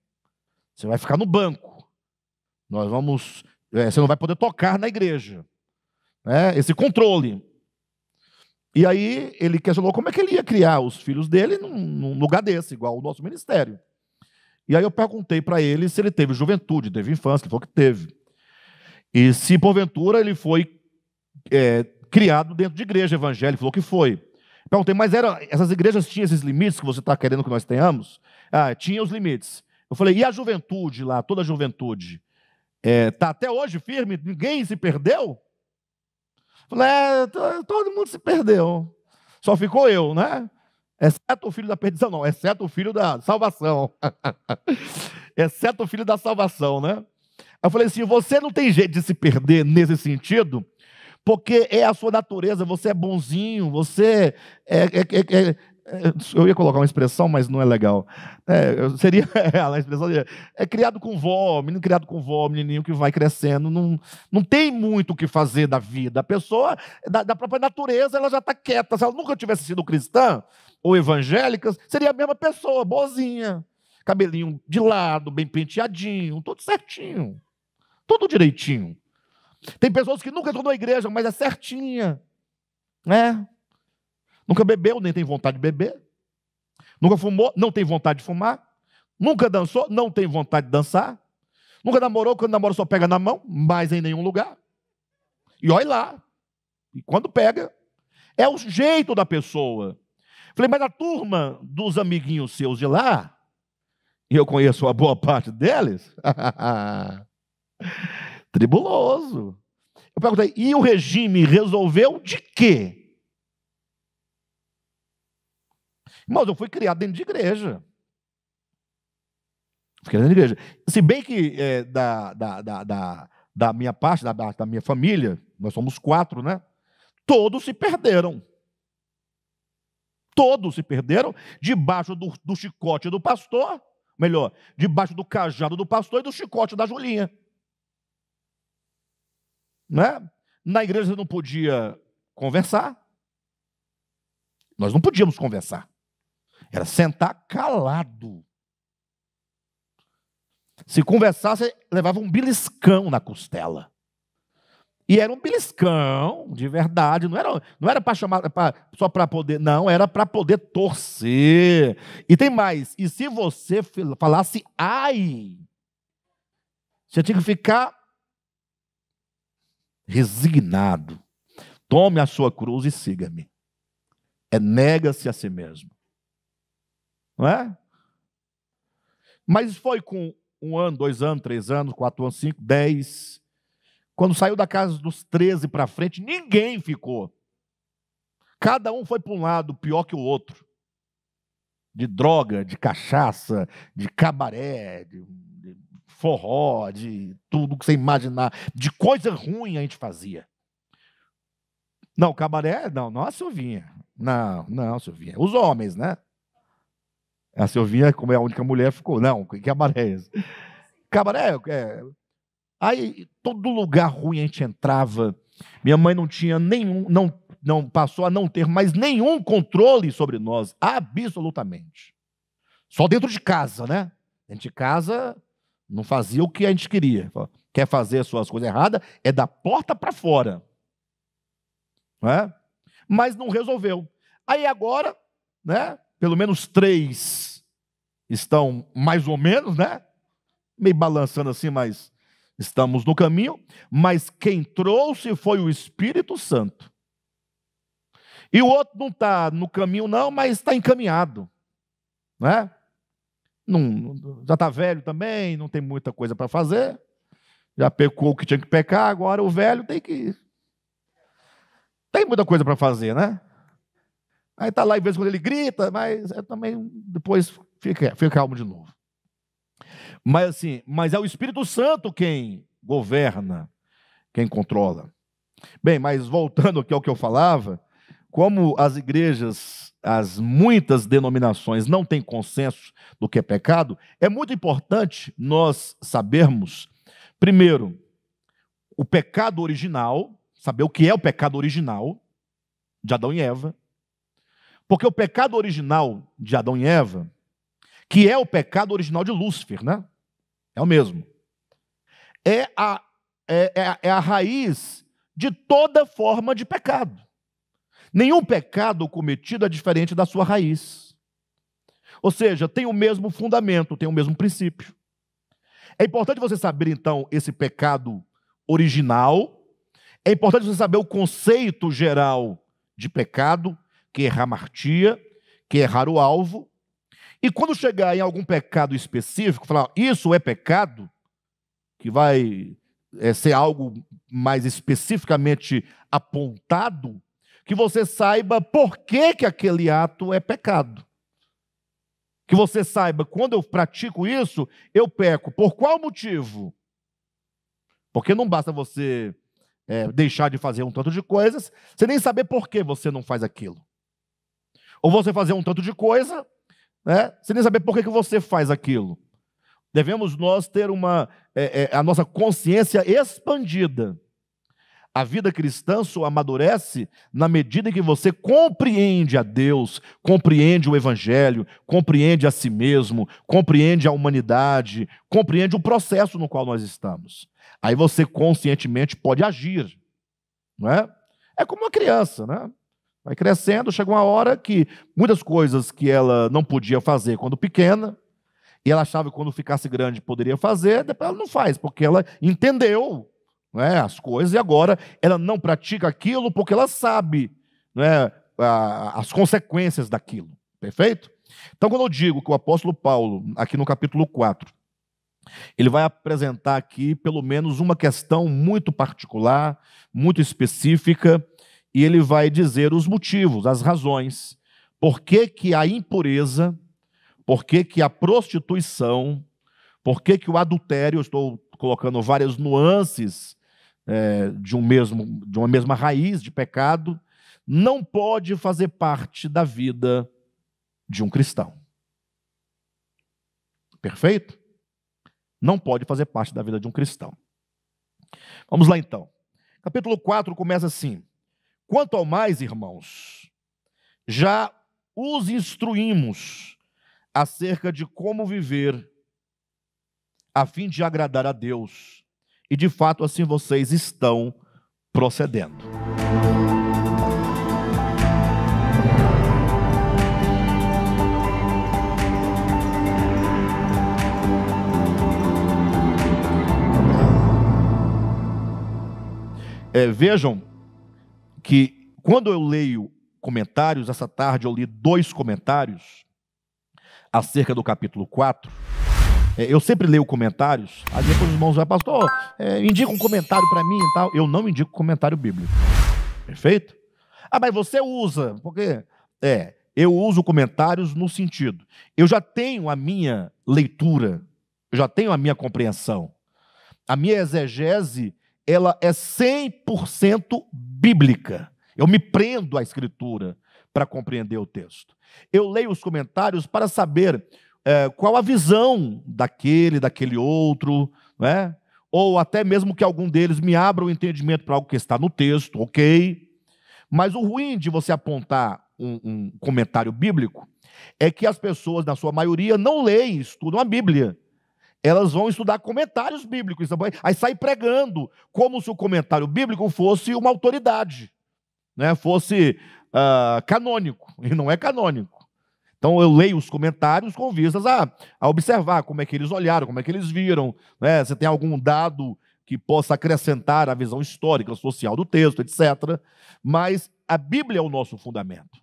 Você vai ficar no banco. Nós vamos. É, você não vai poder tocar na igreja. É, esse controle. E aí ele questionou como é que ele ia criar os filhos dele num, num lugar desse, igual o nosso ministério. E aí eu perguntei para ele se ele teve juventude, teve infância, ele falou que teve. E se porventura ele foi é, criado dentro de igreja evangélica, falou que foi. Perguntei, mas era, essas igrejas tinham esses limites que você está querendo que nós tenhamos? Ah, tinha os limites. Eu falei, e a juventude lá, toda a juventude? Está é, tá até hoje firme? Ninguém se perdeu? Eu falei, é, todo mundo se perdeu. Só ficou eu, né? Exceto o filho da perdição, não, exceto o filho da salvação. exceto o filho da salvação, né? Eu falei assim: você não tem jeito de se perder nesse sentido, porque é a sua natureza, você é bonzinho, você é. é, é, é, é eu ia colocar uma expressão, mas não é legal. É, seria é, a expressão seria, é criado com vó, menino criado com vó, menininho que vai crescendo, não, não tem muito o que fazer da vida. A pessoa, da, da própria natureza, ela já está quieta. Se ela nunca tivesse sido cristã, ou evangélicas, seria a mesma pessoa, boazinha. Cabelinho de lado, bem penteadinho, tudo certinho. Tudo direitinho. Tem pessoas que nunca entrou na igreja, mas é certinha. Né? Nunca bebeu, nem tem vontade de beber. Nunca fumou, não tem vontade de fumar. Nunca dançou, não tem vontade de dançar. Nunca namorou, quando namora só pega na mão, mas em nenhum lugar. E olha lá. E quando pega, é o jeito da pessoa. Falei, mas a turma dos amiguinhos seus de lá, e eu conheço a boa parte deles, tribuloso. Eu perguntei, e o regime resolveu de quê? Mas eu fui criado dentro de igreja. Fui criado dentro de igreja. Se bem que é, da, da, da, da, da minha parte, da, da minha família, nós somos quatro, né? Todos se perderam todos se perderam debaixo do, do chicote do pastor, melhor, debaixo do cajado do pastor e do chicote da Julinha. Né? Na igreja você não podia conversar. Nós não podíamos conversar. Era sentar calado. Se conversasse, levava um beliscão na costela. E era um beliscão, de verdade. Não era, não era para chamar, pra, só para poder. Não, era para poder torcer. E tem mais. E se você falasse ai, você tinha que ficar resignado. Tome a sua cruz e siga-me. É nega-se a si mesmo. Não é? Mas foi com um ano, dois anos, três anos, quatro anos, cinco, dez quando saiu da casa dos 13 para frente, ninguém ficou. Cada um foi para um lado, pior que o outro. De droga, de cachaça, de cabaré, de, forró, de tudo que você imaginar. De coisa ruim a gente fazia. Não, cabaré, não, não a Silvinha. Não, não, Silvinha. Os homens, né? A Silvinha, como é a única mulher, ficou. Não, que cabaré é esse? Cabaré é Aí todo lugar ruim a gente entrava. Minha mãe não tinha nenhum, não, não passou a não ter mais nenhum controle sobre nós, absolutamente. Só dentro de casa, né? Dentro de casa não fazia o que a gente queria. Quer fazer as suas coisas erradas, é da porta para fora. Não é? Mas não resolveu. Aí agora, né? Pelo menos três estão mais ou menos, né? Meio balançando assim, mas Estamos no caminho, mas quem trouxe foi o Espírito Santo. E o outro não está no caminho, não, mas está encaminhado. Né? Não, já está velho também, não tem muita coisa para fazer. Já pecou o que tinha que pecar, agora o velho tem que. Tem muita coisa para fazer, né? Aí está lá, de vez em quando ele grita, mas é também depois fica, fica calmo de novo. Mas assim, mas é o Espírito Santo quem governa, quem controla. Bem, mas voltando aqui ao que eu falava, como as igrejas, as muitas denominações não têm consenso do que é pecado, é muito importante nós sabermos, primeiro, o pecado original, saber o que é o pecado original de Adão e Eva. Porque o pecado original de Adão e Eva que é o pecado original de Lúcifer, né? É o mesmo. É a, é, é, é a raiz de toda forma de pecado. Nenhum pecado cometido é diferente da sua raiz. Ou seja, tem o mesmo fundamento, tem o mesmo princípio. É importante você saber, então, esse pecado original. É importante você saber o conceito geral de pecado, que é ramartia, que é errar o alvo. E quando chegar em algum pecado específico, falar, isso é pecado, que vai é, ser algo mais especificamente apontado, que você saiba por que, que aquele ato é pecado. Que você saiba, quando eu pratico isso, eu peco. Por qual motivo? Porque não basta você é, deixar de fazer um tanto de coisas, você nem saber por que você não faz aquilo. Ou você fazer um tanto de coisa né? sem nem saber por que, que você faz aquilo. Devemos nós ter uma, é, é, a nossa consciência expandida. A vida cristã só amadurece na medida em que você compreende a Deus, compreende o Evangelho, compreende a si mesmo, compreende a humanidade, compreende o processo no qual nós estamos. Aí você conscientemente pode agir, não é? É como uma criança, né? Vai crescendo, chega uma hora que muitas coisas que ela não podia fazer quando pequena, e ela achava que quando ficasse grande poderia fazer, depois ela não faz, porque ela entendeu né, as coisas e agora ela não pratica aquilo porque ela sabe né, as consequências daquilo. Perfeito? Então, quando eu digo que o apóstolo Paulo, aqui no capítulo 4, ele vai apresentar aqui pelo menos uma questão muito particular, muito específica, e ele vai dizer os motivos, as razões. Por que, que a impureza, por que, que a prostituição, por que, que o adultério, estou colocando várias nuances é, de, um mesmo, de uma mesma raiz de pecado, não pode fazer parte da vida de um cristão. Perfeito? Não pode fazer parte da vida de um cristão. Vamos lá então. Capítulo 4 começa assim: Quanto ao mais, irmãos, já os instruímos acerca de como viver a fim de agradar a Deus, e de fato assim vocês estão procedendo. É, vejam que quando eu leio comentários, essa tarde eu li dois comentários acerca do capítulo 4. É, eu sempre leio comentários, aí depois os irmãos vão, pastor, é, indica um comentário para mim e tal. Eu não indico comentário bíblico. Perfeito? Ah, mas você usa, porque. É, eu uso comentários no sentido. Eu já tenho a minha leitura, eu já tenho a minha compreensão. A minha exegese, ela é 100% bíblica. Eu me prendo à escritura para compreender o texto. Eu leio os comentários para saber é, qual a visão daquele, daquele outro, né? ou até mesmo que algum deles me abra o um entendimento para algo que está no texto, ok? Mas o ruim de você apontar um, um comentário bíblico é que as pessoas, na sua maioria, não leem, estudam a Bíblia. Elas vão estudar comentários bíblicos, então aí sai pregando, como se o comentário bíblico fosse uma autoridade, né? fosse uh, canônico, e não é canônico. Então eu leio os comentários com vistas a, a observar como é que eles olharam, como é que eles viram, né? se tem algum dado que possa acrescentar a visão histórica, social do texto, etc. Mas a Bíblia é o nosso fundamento.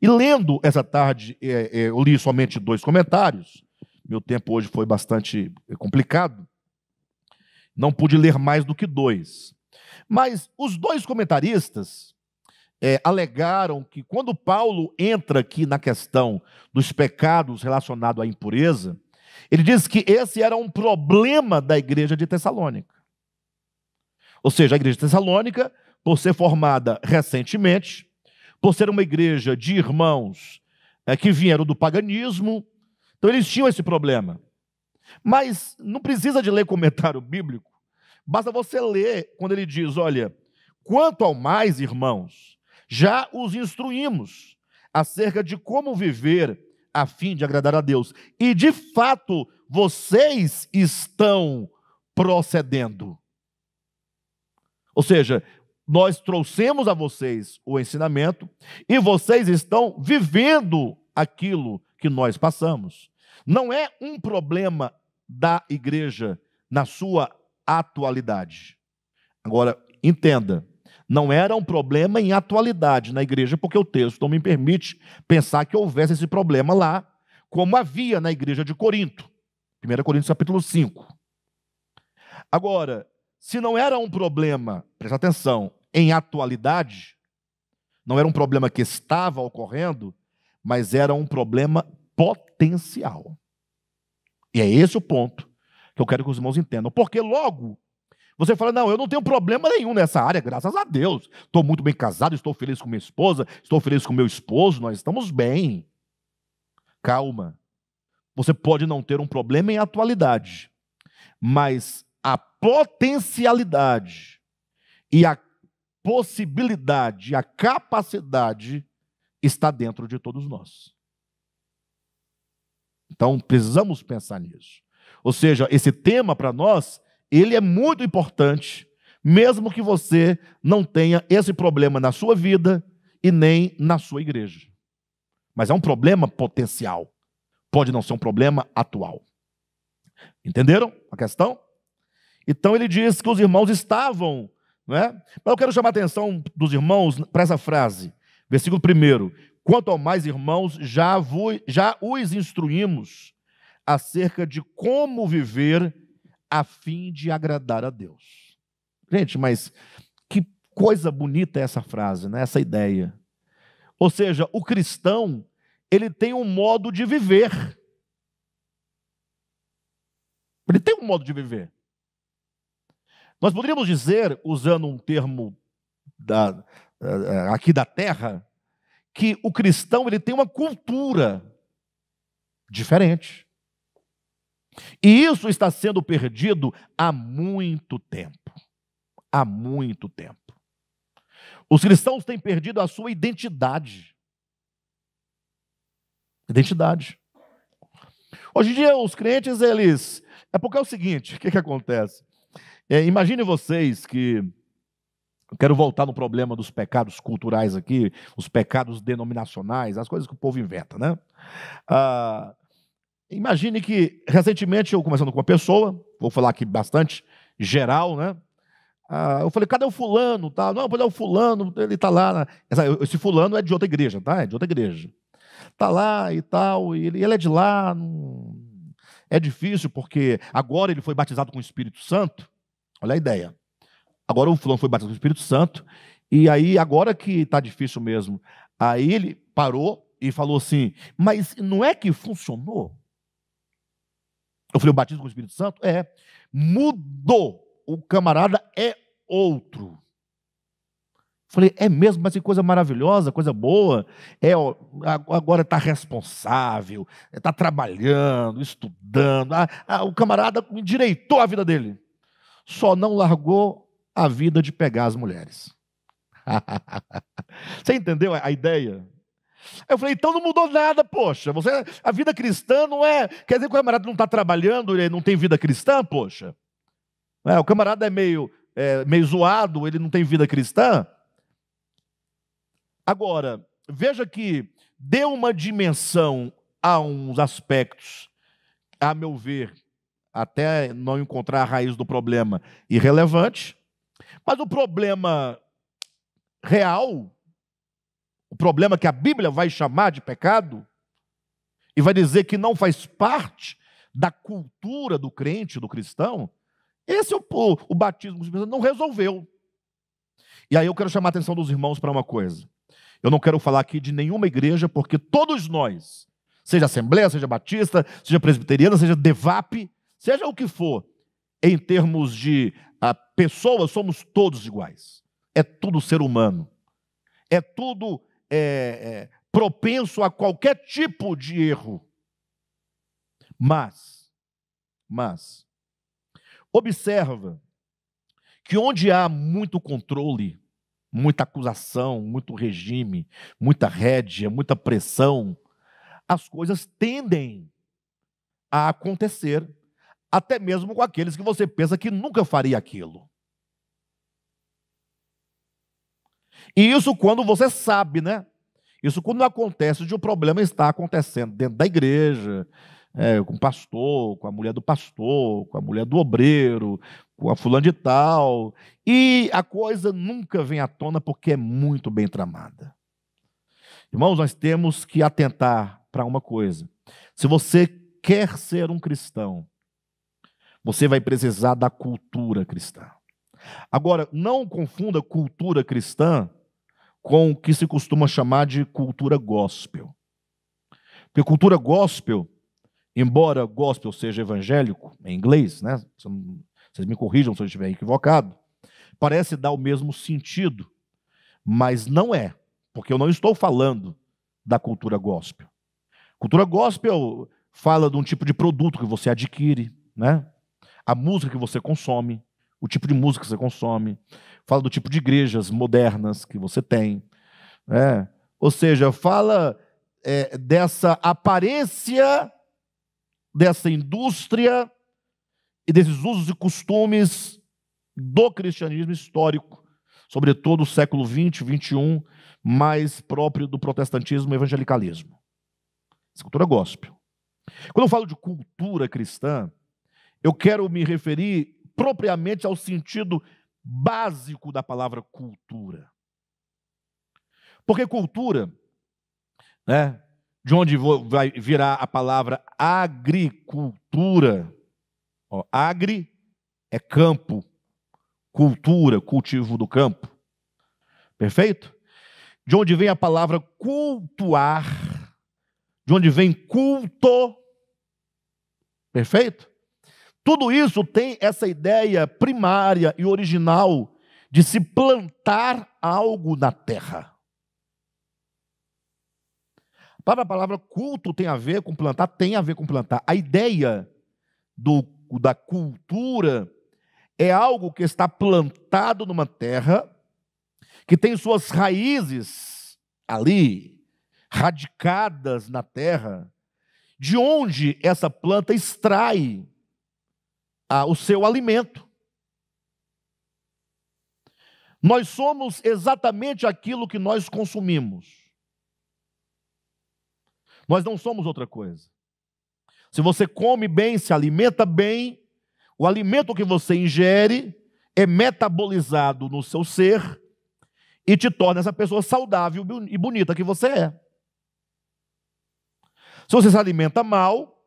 E lendo essa tarde, eh, eh, eu li somente dois comentários, meu tempo hoje foi bastante eh, complicado. Não pude ler mais do que dois. Mas os dois comentaristas é, alegaram que quando Paulo entra aqui na questão dos pecados relacionados à impureza, ele diz que esse era um problema da igreja de Tessalônica. Ou seja, a igreja de Tessalônica, por ser formada recentemente, por ser uma igreja de irmãos é, que vieram do paganismo, então eles tinham esse problema. Mas não precisa de ler comentário bíblico, basta você ler quando ele diz: olha, quanto ao mais, irmãos, já os instruímos acerca de como viver a fim de agradar a Deus. E de fato, vocês estão procedendo. Ou seja, nós trouxemos a vocês o ensinamento e vocês estão vivendo aquilo que nós passamos. Não é um problema da igreja na sua atualidade. Agora, entenda, não era um problema em atualidade na igreja, porque o texto não me permite pensar que houvesse esse problema lá, como havia na igreja de Corinto. 1 Coríntios capítulo 5. Agora, se não era um problema, presta atenção, em atualidade, não era um problema que estava ocorrendo, mas era um problema potencial potencial. E é esse o ponto que eu quero que os irmãos entendam. Porque logo você fala: não, eu não tenho problema nenhum nessa área, graças a Deus. Estou muito bem casado, estou feliz com minha esposa, estou feliz com meu esposo, nós estamos bem. Calma. Você pode não ter um problema em atualidade, mas a potencialidade e a possibilidade, a capacidade está dentro de todos nós. Então precisamos pensar nisso. Ou seja, esse tema para nós, ele é muito importante, mesmo que você não tenha esse problema na sua vida e nem na sua igreja. Mas é um problema potencial. Pode não ser um problema atual. Entenderam a questão? Então ele diz que os irmãos estavam, não é? Mas eu quero chamar a atenção dos irmãos para essa frase. Versículo 1: Quanto ao mais, irmãos, já, vos, já os instruímos acerca de como viver a fim de agradar a Deus. Gente, mas que coisa bonita é essa frase, né? essa ideia. Ou seja, o cristão, ele tem um modo de viver. Ele tem um modo de viver. Nós poderíamos dizer, usando um termo da, eh, eh, aqui da terra, que o cristão ele tem uma cultura diferente. E isso está sendo perdido há muito tempo. Há muito tempo. Os cristãos têm perdido a sua identidade. Identidade. Hoje em dia, os crentes, eles. É porque é o seguinte: o que, que acontece? É, imagine vocês que eu quero voltar no problema dos pecados culturais aqui, os pecados denominacionais, as coisas que o povo inventa, né? Ah, imagine que, recentemente, eu conversando com uma pessoa, vou falar aqui bastante geral, né? Ah, eu falei, cadê o fulano? Tá? Não, é o fulano, ele está lá. Esse fulano é de outra igreja, tá? É de outra igreja. Está lá e tal, e ele, ele é de lá. Não... É difícil, porque agora ele foi batizado com o Espírito Santo. Olha a ideia. Agora o fulano foi batizado com o Espírito Santo, e aí agora que está difícil mesmo. Aí ele parou e falou assim: Mas não é que funcionou? Eu falei: O batismo com o Espírito Santo? É. Mudou. O camarada é outro. Falei, é mesmo, mas que coisa maravilhosa, coisa boa. É, agora está responsável, está trabalhando, estudando. Ah, ah, o camarada endireitou a vida dele. Só não largou a vida de pegar as mulheres. Você entendeu a ideia? eu falei, então não mudou nada, poxa. Você, a vida cristã não é. Quer dizer que o camarada não está trabalhando, ele não tem vida cristã, poxa? É, o camarada é meio, é, meio zoado, ele não tem vida cristã. Agora, veja que deu uma dimensão a uns aspectos, a meu ver, até não encontrar a raiz do problema, irrelevante, mas o problema real, o problema que a Bíblia vai chamar de pecado, e vai dizer que não faz parte da cultura do crente, do cristão, esse é o, o, o batismo não resolveu. E aí eu quero chamar a atenção dos irmãos para uma coisa. Eu não quero falar aqui de nenhuma igreja, porque todos nós, seja Assembleia, seja Batista, seja Presbiteriana, seja DEVAP, seja o que for, em termos de a pessoas, somos todos iguais. É tudo ser humano. É tudo é, é, propenso a qualquer tipo de erro. Mas, mas, observa que onde há muito controle, muita acusação, muito regime, muita rédea, muita pressão, as coisas tendem a acontecer até mesmo com aqueles que você pensa que nunca faria aquilo. E isso quando você sabe, né? Isso quando acontece de um problema está acontecendo dentro da igreja, é, com o pastor, com a mulher do pastor, com a mulher do obreiro, com a fulana de tal. E a coisa nunca vem à tona porque é muito bem tramada. Irmãos, nós temos que atentar para uma coisa. Se você quer ser um cristão, você vai precisar da cultura cristã. Agora, não confunda cultura cristã com o que se costuma chamar de cultura gospel. Porque cultura gospel, embora gospel seja evangélico, em inglês, né? Vocês me corrijam se eu estiver equivocado, parece dar o mesmo sentido, mas não é, porque eu não estou falando da cultura gospel. Cultura gospel fala de um tipo de produto que você adquire, né? a música que você consome, o tipo de música que você consome, fala do tipo de igrejas modernas que você tem, né? ou seja, fala é, dessa aparência, dessa indústria e desses usos e costumes do cristianismo histórico, sobretudo o século XX, XXI, mais próprio do protestantismo e evangelicalismo. Essa cultura gospel. Quando eu falo de cultura cristã, eu quero me referir propriamente ao sentido básico da palavra cultura. Porque cultura, né, de onde vai virar a palavra agricultura, ó, agri é campo, cultura, cultivo do campo. Perfeito? De onde vem a palavra cultuar, de onde vem culto, perfeito? Tudo isso tem essa ideia primária e original de se plantar algo na terra. Para a palavra culto tem a ver com plantar, tem a ver com plantar. A ideia do, da cultura é algo que está plantado numa terra, que tem suas raízes ali, radicadas na terra, de onde essa planta extrai ah, o seu alimento. Nós somos exatamente aquilo que nós consumimos. Nós não somos outra coisa. Se você come bem, se alimenta bem, o alimento que você ingere é metabolizado no seu ser e te torna essa pessoa saudável e bonita que você é. Se você se alimenta mal,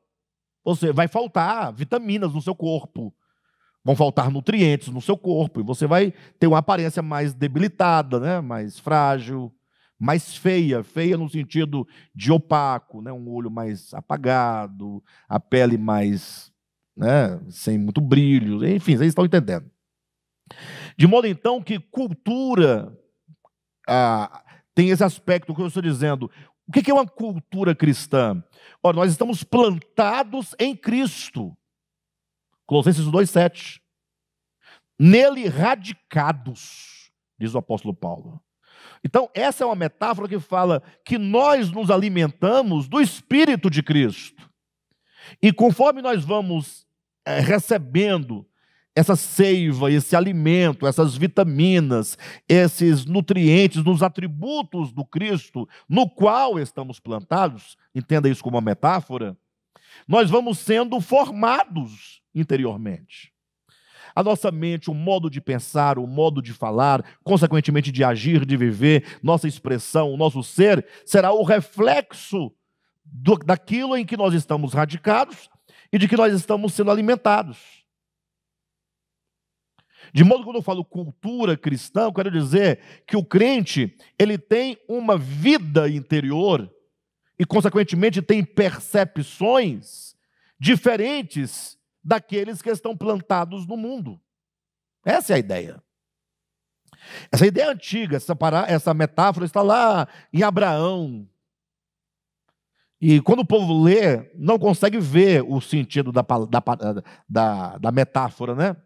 você vai faltar vitaminas no seu corpo, vão faltar nutrientes no seu corpo, e você vai ter uma aparência mais debilitada, né? mais frágil, mais feia, feia no sentido de opaco, né? um olho mais apagado, a pele mais né? sem muito brilho, enfim, vocês estão entendendo. De modo então que cultura ah, tem esse aspecto que eu estou dizendo, o que é uma cultura cristã? Ora, nós estamos plantados em Cristo. Colossenses 2,7. Nele radicados, diz o apóstolo Paulo. Então, essa é uma metáfora que fala que nós nos alimentamos do Espírito de Cristo. E conforme nós vamos é, recebendo essa seiva, esse alimento, essas vitaminas, esses nutrientes nos atributos do Cristo, no qual estamos plantados, entenda isso como uma metáfora, nós vamos sendo formados interiormente. A nossa mente, o modo de pensar, o modo de falar, consequentemente de agir, de viver, nossa expressão, o nosso ser, será o reflexo do, daquilo em que nós estamos radicados e de que nós estamos sendo alimentados. De modo que quando eu falo cultura cristã, eu quero dizer que o crente, ele tem uma vida interior e consequentemente tem percepções diferentes daqueles que estão plantados no mundo. Essa é a ideia. Essa ideia é antiga, essa, pará, essa metáfora está lá em Abraão. E quando o povo lê, não consegue ver o sentido da, da, da, da metáfora, né?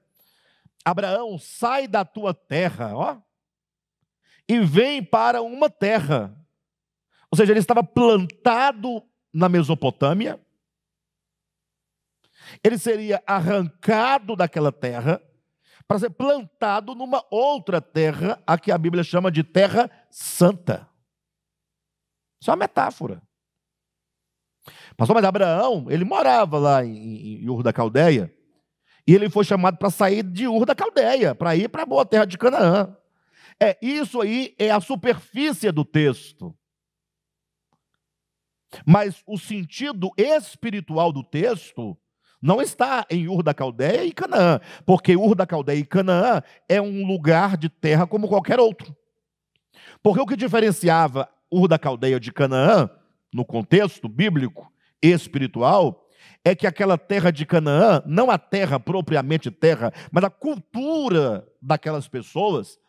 Abraão, sai da tua terra, ó, e vem para uma terra. Ou seja, ele estava plantado na Mesopotâmia, ele seria arrancado daquela terra para ser plantado numa outra terra, a que a Bíblia chama de terra santa. Isso é uma metáfora. Pastor, mas Abraão, ele morava lá em, Ur da Caldeia, e ele foi chamado para sair de Ur da Caldeia, para ir para a boa terra de Canaã. É, isso aí é a superfície do texto. Mas o sentido espiritual do texto não está em Ur da Caldeia e Canaã, porque Ur da Caldeia e Canaã é um lugar de terra como qualquer outro. Porque o que diferenciava Ur da Caldeia de Canaã, no contexto bíblico e espiritual, é que aquela terra de Canaã, não a terra propriamente terra, mas a cultura daquelas pessoas,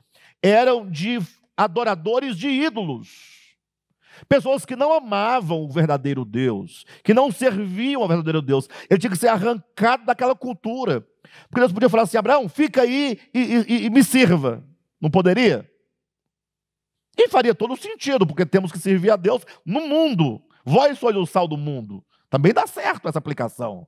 eram de adoradores de ídolos. Pessoas que não amavam o verdadeiro Deus, que não serviam ao verdadeiro Deus. Ele tinha que ser arrancado daquela cultura. Porque Deus podia falar assim: Abraão, fica aí e, e, e me sirva. Não poderia? E faria todo sentido, porque temos que servir a Deus no mundo. Vós sois o sal do mundo. Também dá certo essa aplicação.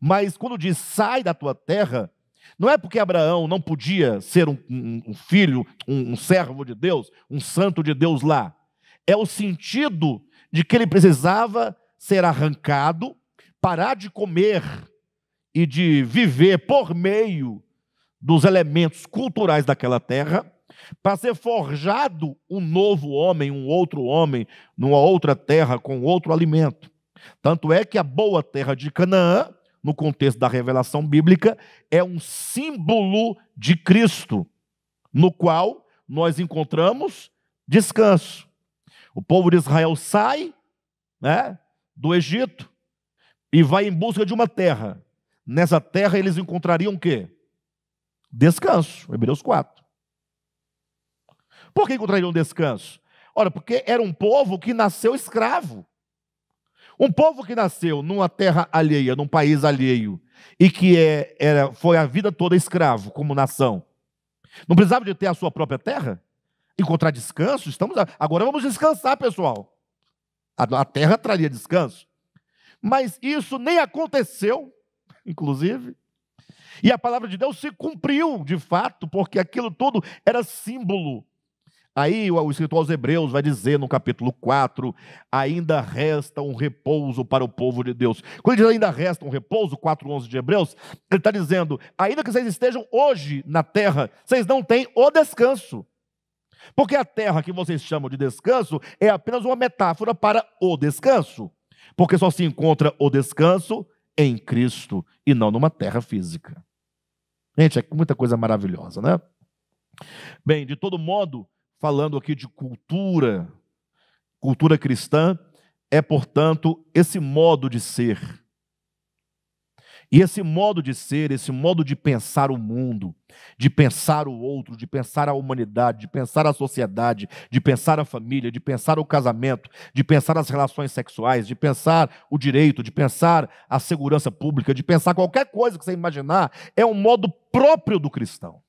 Mas quando diz sai da tua terra, não é porque Abraão não podia ser um, um, um filho, um, um servo de Deus, um santo de Deus lá. É o sentido de que ele precisava ser arrancado, parar de comer e de viver por meio dos elementos culturais daquela terra, para ser forjado um novo homem, um outro homem, numa outra terra, com outro alimento. Tanto é que a boa terra de Canaã, no contexto da revelação bíblica, é um símbolo de Cristo, no qual nós encontramos descanso. O povo de Israel sai né, do Egito e vai em busca de uma terra. Nessa terra eles encontrariam o quê? Descanso, Hebreus 4. Por que encontrariam descanso? Ora, porque era um povo que nasceu escravo. Um povo que nasceu numa terra alheia, num país alheio, e que é, era, foi a vida toda escravo como nação, não precisava de ter a sua própria terra? Encontrar descanso? Estamos agora vamos descansar, pessoal. A, a terra traria descanso. Mas isso nem aconteceu, inclusive. E a palavra de Deus se cumpriu, de fato, porque aquilo tudo era símbolo Aí o escritor aos Hebreus vai dizer no capítulo 4: ainda resta um repouso para o povo de Deus. Quando ele diz ainda resta um repouso, 4,11 de Hebreus, ele está dizendo: ainda que vocês estejam hoje na terra, vocês não têm o descanso. Porque a terra que vocês chamam de descanso é apenas uma metáfora para o descanso. Porque só se encontra o descanso em Cristo e não numa terra física. Gente, é muita coisa maravilhosa, né? Bem, de todo modo, falando aqui de cultura, cultura cristã, é, portanto, esse modo de ser. E esse modo de ser, esse modo de pensar o mundo, de pensar o outro, de pensar a humanidade, de pensar a sociedade, de pensar a família, de pensar o casamento, de pensar as relações sexuais, de pensar o direito, de pensar a segurança pública, de pensar qualquer coisa que você imaginar, é um modo próprio do cristão.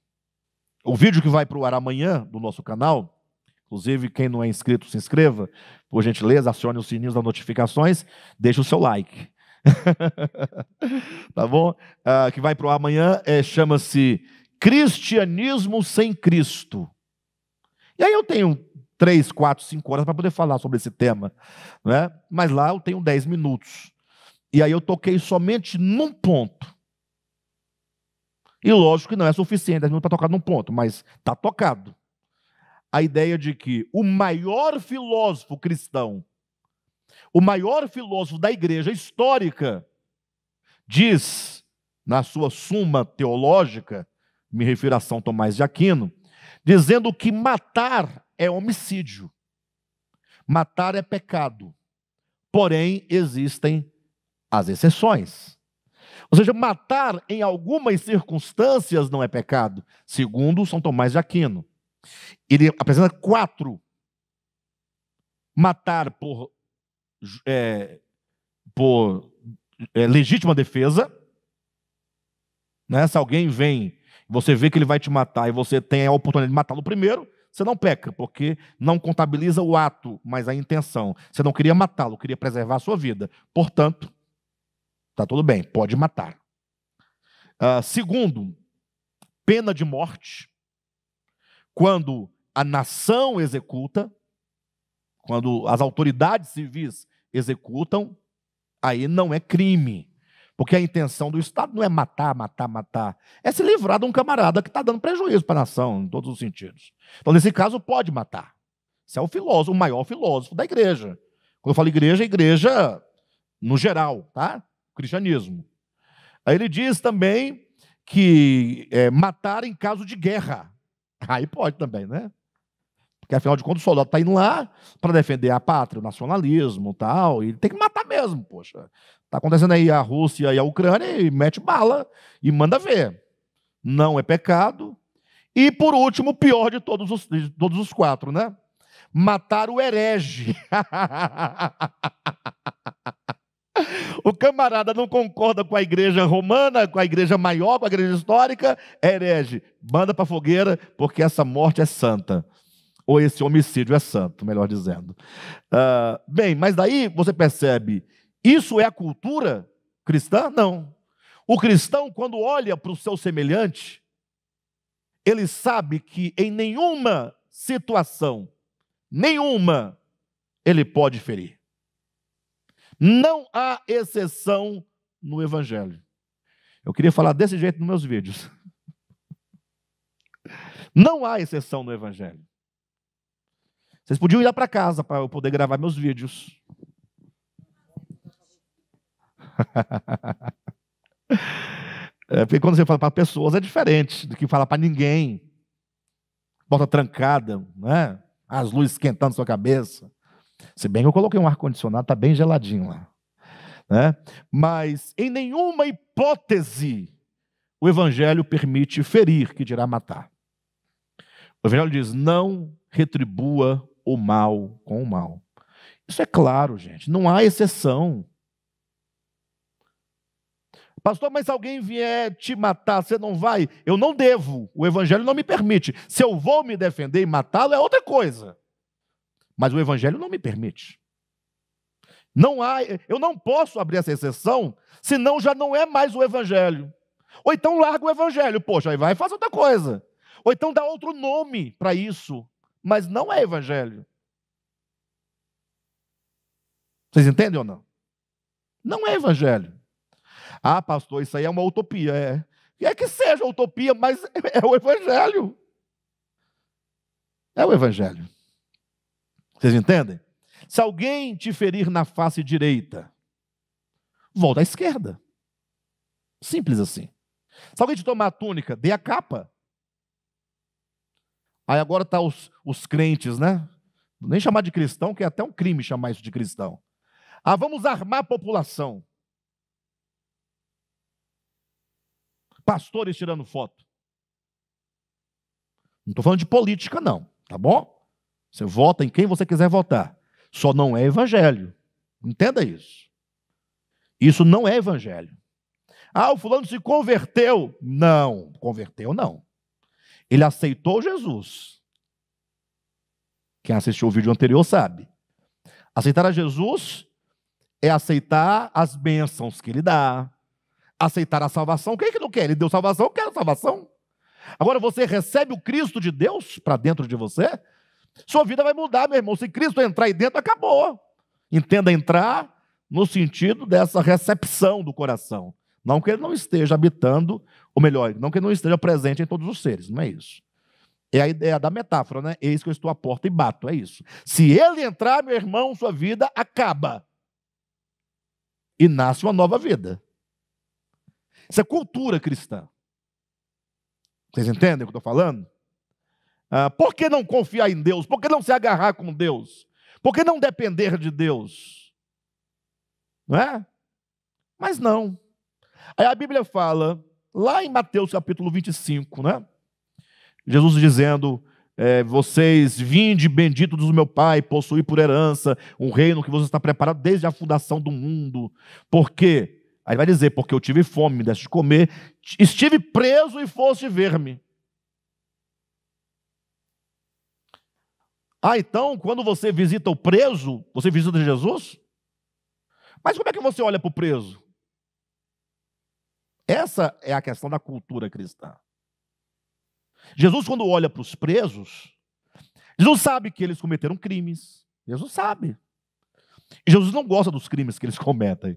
O vídeo que vai para o ar amanhã do nosso canal, inclusive quem não é inscrito, se inscreva, por gentileza, acione o sininho das notificações, deixe o seu like. tá bom? Uh, que vai para o ar amanhã é, chama-se Cristianismo sem Cristo. E aí eu tenho três, quatro, cinco horas para poder falar sobre esse tema, né? mas lá eu tenho dez minutos. E aí eu toquei somente num ponto e lógico que não é suficiente 10 minutos para tocar num ponto, mas está tocado. A ideia de que o maior filósofo cristão, o maior filósofo da igreja histórica, diz na sua Suma Teológica, me refiro a São Tomás de Aquino, dizendo que matar é homicídio, matar é pecado. Porém, existem as exceções. Ou seja, matar em algumas circunstâncias não é pecado, segundo São Tomás de Aquino. Ele apresenta quatro: matar por, é, por é, legítima defesa. Né? Se alguém vem, você vê que ele vai te matar e você tem a oportunidade de matá-lo primeiro, você não peca, porque não contabiliza o ato, mas a intenção. Você não queria matá-lo, queria preservar a sua vida. Portanto, Tá tudo bem, pode matar. Uh, segundo, pena de morte. Quando a nação executa, quando as autoridades civis executam, aí não é crime. Porque a intenção do Estado não é matar, matar, matar. É se livrar de um camarada que está dando prejuízo para a nação, em todos os sentidos. Então, nesse caso, pode matar. Esse é o filósofo, o maior filósofo da igreja. Quando eu falo igreja, é igreja no geral, tá? cristianismo. Aí ele diz também que é, matar em caso de guerra. Aí pode também, né? Porque afinal de contas o soldado está indo lá para defender a pátria, o nacionalismo tal, e tem que matar mesmo, poxa. Está acontecendo aí a Rússia e a Ucrânia e mete bala e manda ver. Não é pecado. E por último, o pior de todos os, de todos os quatro, né? Matar o herege. O camarada não concorda com a igreja romana, com a igreja maior, com a igreja histórica, é herege. Manda para fogueira, porque essa morte é santa. Ou esse homicídio é santo, melhor dizendo. Uh, bem, mas daí você percebe, isso é a cultura cristã? Não. O cristão, quando olha para o seu semelhante, ele sabe que em nenhuma situação, nenhuma, ele pode ferir. Não há exceção no Evangelho. Eu queria falar desse jeito nos meus vídeos. Não há exceção no Evangelho. Vocês podiam ir lá para casa para eu poder gravar meus vídeos. É, porque quando você fala para pessoas é diferente do que falar para ninguém. Porta trancada, né? as luzes esquentando sua cabeça. Se bem que eu coloquei um ar-condicionado, está bem geladinho lá. Né? Mas em nenhuma hipótese o Evangelho permite ferir, que dirá matar. O Evangelho diz: não retribua o mal com o mal. Isso é claro, gente, não há exceção. Pastor, mas se alguém vier te matar, você não vai? Eu não devo, o Evangelho não me permite. Se eu vou me defender e matá-lo, é outra coisa. Mas o Evangelho não me permite. Não há, eu não posso abrir essa exceção, senão já não é mais o Evangelho. Ou então larga o Evangelho, poxa, aí vai e faz outra coisa. Ou então dá outro nome para isso, mas não é Evangelho. Vocês entendem ou não? Não é Evangelho. Ah, pastor, isso aí é uma utopia. É, é que seja utopia, mas é o Evangelho. É o Evangelho. Vocês entendem? Se alguém te ferir na face direita, volta à esquerda. Simples assim. Se alguém te tomar a túnica, dê a capa. Aí agora estão tá os, os crentes, né? Nem chamar de cristão, que é até um crime chamar isso de cristão. Ah, vamos armar a população. Pastores tirando foto. Não estou falando de política, não, tá bom? Você vota em quem você quiser votar. Só não é evangelho. Entenda isso. Isso não é evangelho. Ah, o fulano se converteu. Não, converteu não. Ele aceitou Jesus. Quem assistiu o vídeo anterior sabe. Aceitar a Jesus é aceitar as bênçãos que ele dá, aceitar a salvação. Quem é que não quer? Ele deu salvação, quer quero salvação. Agora você recebe o Cristo de Deus para dentro de você, sua vida vai mudar, meu irmão. Se Cristo entrar aí dentro, acabou. Entenda entrar no sentido dessa recepção do coração. Não que ele não esteja habitando, ou melhor, não que ele não esteja presente em todos os seres, não é isso. É a ideia da metáfora, né? Eis que eu estou à porta e bato, é isso. Se ele entrar, meu irmão, sua vida acaba. E nasce uma nova vida. Isso é cultura cristã. Vocês entendem o que eu estou falando? Ah, por que não confiar em Deus? Por que não se agarrar com Deus? Por que não depender de Deus? Não é? Mas não. Aí a Bíblia fala, lá em Mateus capítulo 25, né? Jesus dizendo: é, Vocês vinde, bendito do meu Pai, possuí por herança um reino que você está preparado desde a fundação do mundo. Por quê? Aí vai dizer: Porque eu tive fome, me deste de comer, estive preso e foste ver-me. Ah, então, quando você visita o preso, você visita Jesus? Mas como é que você olha para o preso? Essa é a questão da cultura cristã. Jesus, quando olha para os presos, Jesus sabe que eles cometeram crimes. Jesus sabe. E Jesus não gosta dos crimes que eles cometem.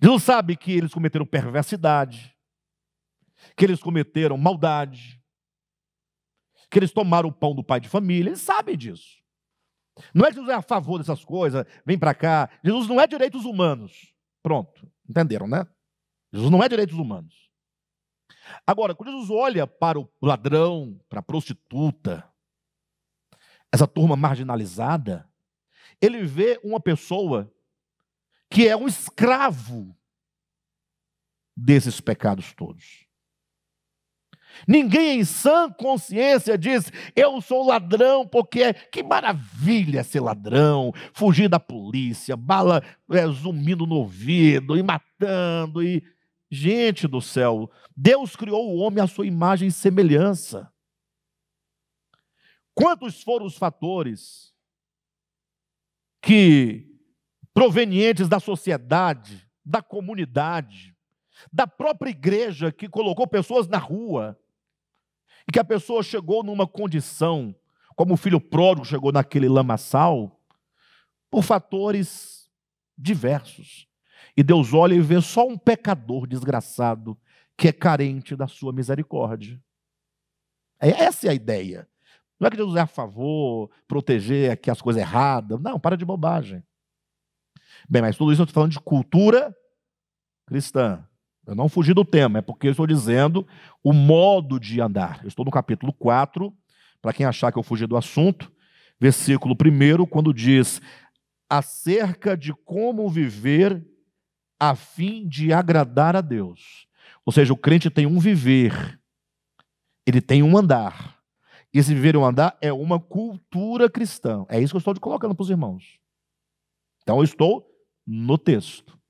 Jesus sabe que eles cometeram perversidade, que eles cometeram maldade, que eles tomaram o pão do pai de família, ele sabe disso. Não é que Jesus é a favor dessas coisas, vem para cá. Jesus não é direitos humanos. Pronto, entenderam, né? Jesus não é direitos humanos. Agora, quando Jesus olha para o ladrão, para a prostituta, essa turma marginalizada, ele vê uma pessoa que é um escravo desses pecados todos. Ninguém em sã consciência diz: Eu sou ladrão, porque é, que maravilha ser ladrão, fugir da polícia, bala é, zumbindo no ouvido e matando. E... Gente do céu, Deus criou o homem à sua imagem e semelhança. Quantos foram os fatores que, provenientes da sociedade, da comunidade, da própria igreja que colocou pessoas na rua, que a pessoa chegou numa condição, como o filho pródigo chegou naquele lamaçal, por fatores diversos. E Deus olha e vê só um pecador desgraçado que é carente da sua misericórdia. É, essa é a ideia. Não é que Deus é a favor, proteger aqui as coisas erradas. Não, para de bobagem. Bem, mas tudo isso eu estou falando de cultura cristã. Eu não fugi do tema, é porque eu estou dizendo o modo de andar. Eu estou no capítulo 4, para quem achar que eu fugi do assunto, versículo 1, quando diz acerca de como viver a fim de agradar a Deus. Ou seja, o crente tem um viver, ele tem um andar. Esse viver e um andar é uma cultura cristã. É isso que eu estou te colocando para os irmãos. Então eu estou no texto.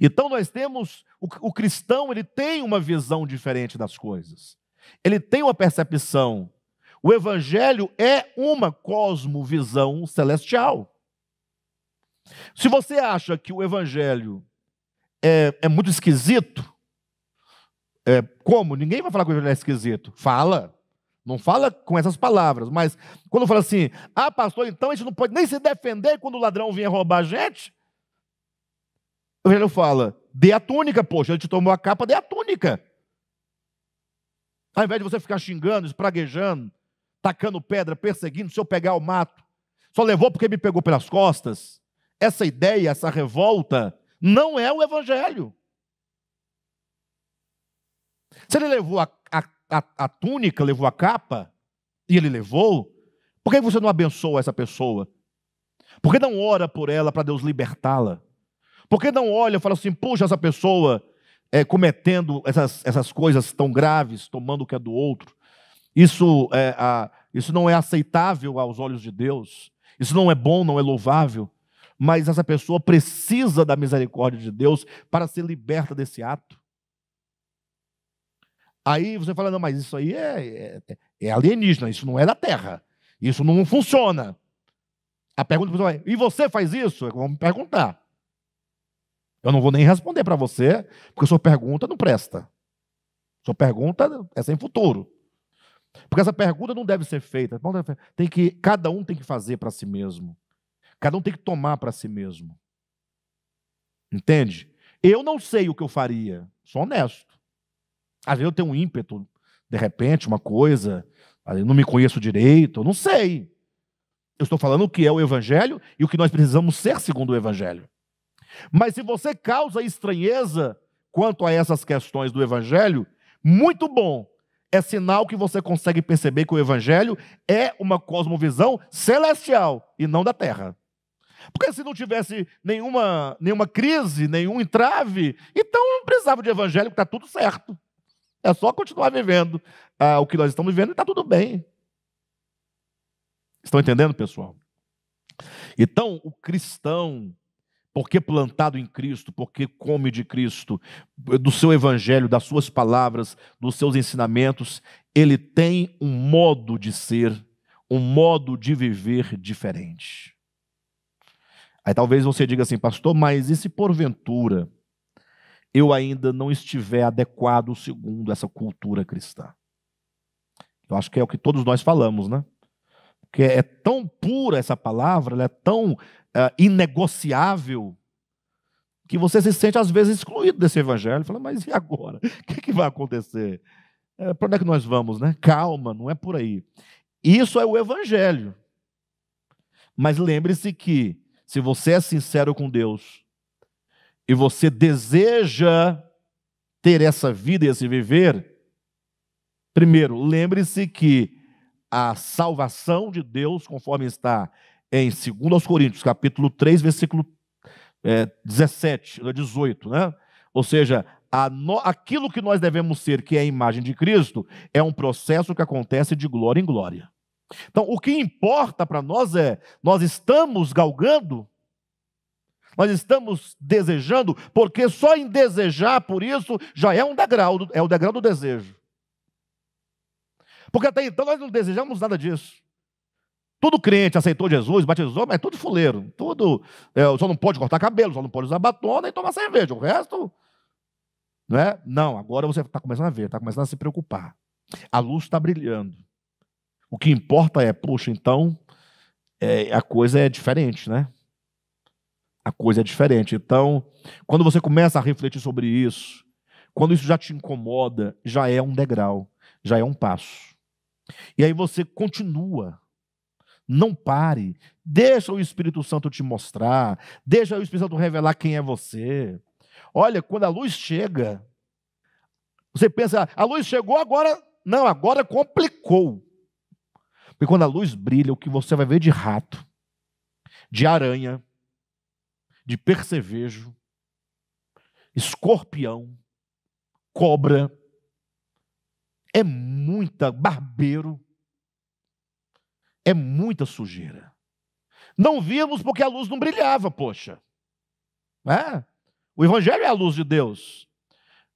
Então nós temos, o, o cristão ele tem uma visão diferente das coisas. Ele tem uma percepção. O evangelho é uma cosmovisão celestial. Se você acha que o evangelho é, é muito esquisito, é, como? Ninguém vai falar que o evangelho é esquisito. Fala. Não fala com essas palavras, mas quando fala assim, ah, pastor, então a gente não pode nem se defender quando o ladrão vinha roubar a gente? O velho fala: dê a túnica, poxa, ele te tomou a capa, dê a túnica. Ao invés de você ficar xingando, espraguejando, tacando pedra, perseguindo, se eu pegar o mato, só levou porque me pegou pelas costas. Essa ideia, essa revolta, não é o evangelho. Se ele levou a, a, a, a túnica, levou a capa, e ele levou, por que você não abençoa essa pessoa? Por que não ora por ela para Deus libertá-la? Porque não olha e fala assim, puxa, essa pessoa é, cometendo essas, essas coisas tão graves, tomando o que é do outro. Isso, é, a, isso não é aceitável aos olhos de Deus. Isso não é bom, não é louvável. Mas essa pessoa precisa da misericórdia de Deus para ser liberta desse ato. Aí você fala, não, mas isso aí é, é, é alienígena, isso não é da Terra. Isso não funciona. A pergunta do pessoal é, e você faz isso? Vamos é perguntar. Eu não vou nem responder para você, porque sua pergunta não presta. Sua pergunta é sem futuro. Porque essa pergunta não deve ser feita. Tem que, cada um tem que fazer para si mesmo. Cada um tem que tomar para si mesmo. Entende? Eu não sei o que eu faria. Sou honesto. Às vezes eu tenho um ímpeto, de repente, uma coisa. Eu não me conheço direito. Eu não sei. Eu estou falando o que é o Evangelho e o que nós precisamos ser segundo o Evangelho. Mas se você causa estranheza quanto a essas questões do Evangelho, muito bom. É sinal que você consegue perceber que o Evangelho é uma cosmovisão celestial e não da terra. Porque se não tivesse nenhuma, nenhuma crise, nenhum entrave, então não precisava de evangelho, está tudo certo. É só continuar vivendo ah, o que nós estamos vivendo e está tudo bem. Estão entendendo, pessoal? Então, o cristão porque plantado em Cristo, porque come de Cristo, do seu evangelho, das suas palavras, dos seus ensinamentos, ele tem um modo de ser, um modo de viver diferente. Aí talvez você diga assim, pastor, mas e se porventura eu ainda não estiver adequado segundo essa cultura cristã? Eu acho que é o que todos nós falamos, né? que é tão pura essa palavra, ela é tão é, inegociável, que você se sente às vezes excluído desse evangelho. Fala, mas e agora? O que, é que vai acontecer? É, eh, Para onde é que nós vamos, né? Calma, não é por aí. Isso é o evangelho. Mas lembre-se que, se você é sincero com Deus e você deseja ter essa vida e esse viver, primeiro, lembre-se que a salvação de Deus, conforme está em 2 Coríntios, capítulo 3, versículo é, 17, 18, é, né? Ou seja, no, aquilo que nós devemos ser, que é a imagem de Cristo, é um processo que acontece de glória em glória. Então, o que importa para nós é, nós estamos galgando, nós estamos desejando, porque só em desejar por isso já é um degrau, é o degrau do desejo. Porque até então nós não desejamos nada disso. Todo crente aceitou Jesus, batizou, mas é tudo fuleiro. Tudo, é, só não pode cortar cabelo, só não pode usar batona e tomar cerveja. O resto, não é? Não, agora você está começando a ver, está começando a se preocupar. A luz está brilhando. O que importa é, poxa, então é, a coisa é diferente, né? A coisa é diferente. Então, quando você começa a refletir sobre isso, quando isso já te incomoda, já é um degrau, já é um passo. E aí você continua. Não pare. Deixa o Espírito Santo te mostrar. Deixa o Espírito Santo revelar quem é você. Olha, quando a luz chega, você pensa, a luz chegou agora. Não, agora complicou. Porque quando a luz brilha, o que você vai ver de rato, de aranha, de percevejo, escorpião, cobra, é muito muita barbeiro, é muita sujeira. Não vimos porque a luz não brilhava, poxa. É? O Evangelho é a luz de Deus.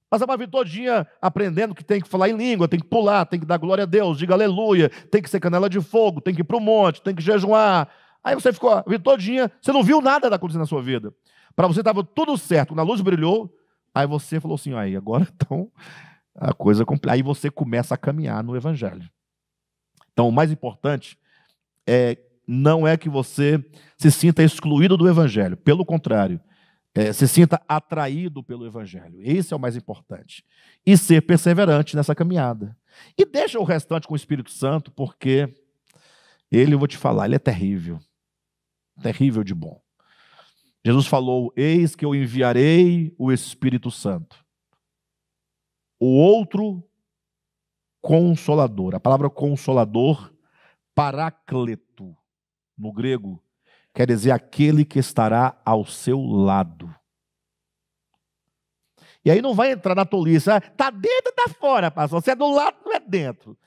Passava a vida todinha aprendendo que tem que falar em língua, tem que pular, tem que dar glória a Deus, diga aleluia, tem que ser canela de fogo, tem que ir para o monte, tem que jejuar. Aí você ficou a vida todinha, você não viu nada da coisa na sua vida. Para você estava tudo certo, quando a luz brilhou, aí você falou assim, aí agora então a coisa aí você começa a caminhar no evangelho. Então, o mais importante é não é que você se sinta excluído do evangelho, pelo contrário, é, se sinta atraído pelo evangelho. Esse é o mais importante. E ser perseverante nessa caminhada. E deixa o restante com o Espírito Santo, porque ele, eu vou te falar, ele é terrível. Terrível de bom. Jesus falou: Eis que eu enviarei o Espírito Santo o outro consolador. A palavra consolador, paracleto, no grego, quer dizer aquele que estará ao seu lado. E aí não vai entrar na tolice, está ah, dentro, está fora, pastor. Se é do lado, não é dentro.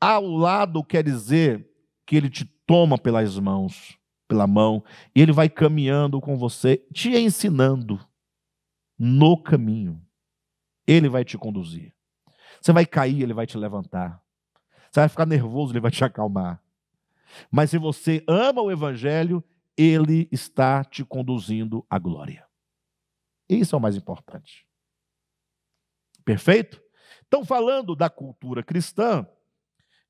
Ao lado quer dizer que ele te toma pelas mãos, pela mão, e ele vai caminhando com você, te ensinando no caminho. Ele vai te conduzir. Você vai cair, ele vai te levantar. Você vai ficar nervoso, ele vai te acalmar. Mas se você ama o Evangelho, ele está te conduzindo à glória. Isso é o mais importante. Perfeito? Então, falando da cultura cristã,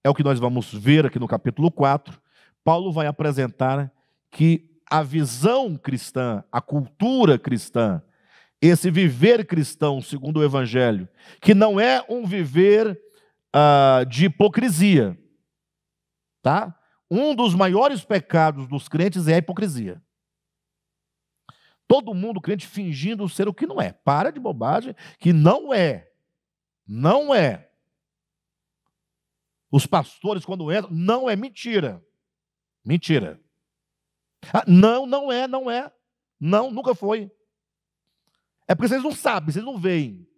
é o que nós vamos ver aqui no capítulo 4. Paulo vai apresentar que a visão cristã, a cultura cristã, esse viver cristão, segundo o Evangelho, que não é um viver uh, de hipocrisia, tá? Um dos maiores pecados dos crentes é a hipocrisia. Todo mundo crente fingindo ser o que não é. Para de bobagem, que não é. Não é. Os pastores, quando entram, não é mentira. Mentira. Ah, não, não é, não é. Não, nunca foi. É porque vocês não sabem, vocês não veem.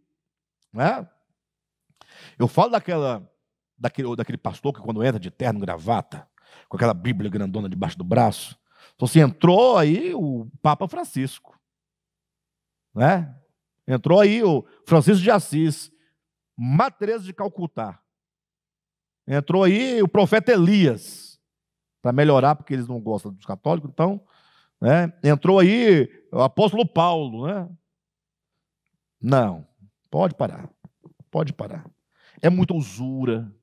Né? Eu falo daquela, daquele, daquele pastor que quando entra de terno gravata, com aquela Bíblia grandona debaixo do braço, então, se assim, entrou aí o Papa Francisco. Né? Entrou aí o Francisco de Assis, Matreza de Calcutá. Entrou aí o profeta Elias, para melhorar, porque eles não gostam dos católicos, então. Né? Entrou aí o apóstolo Paulo, né? Não, pode parar. Pode parar. É muita usura.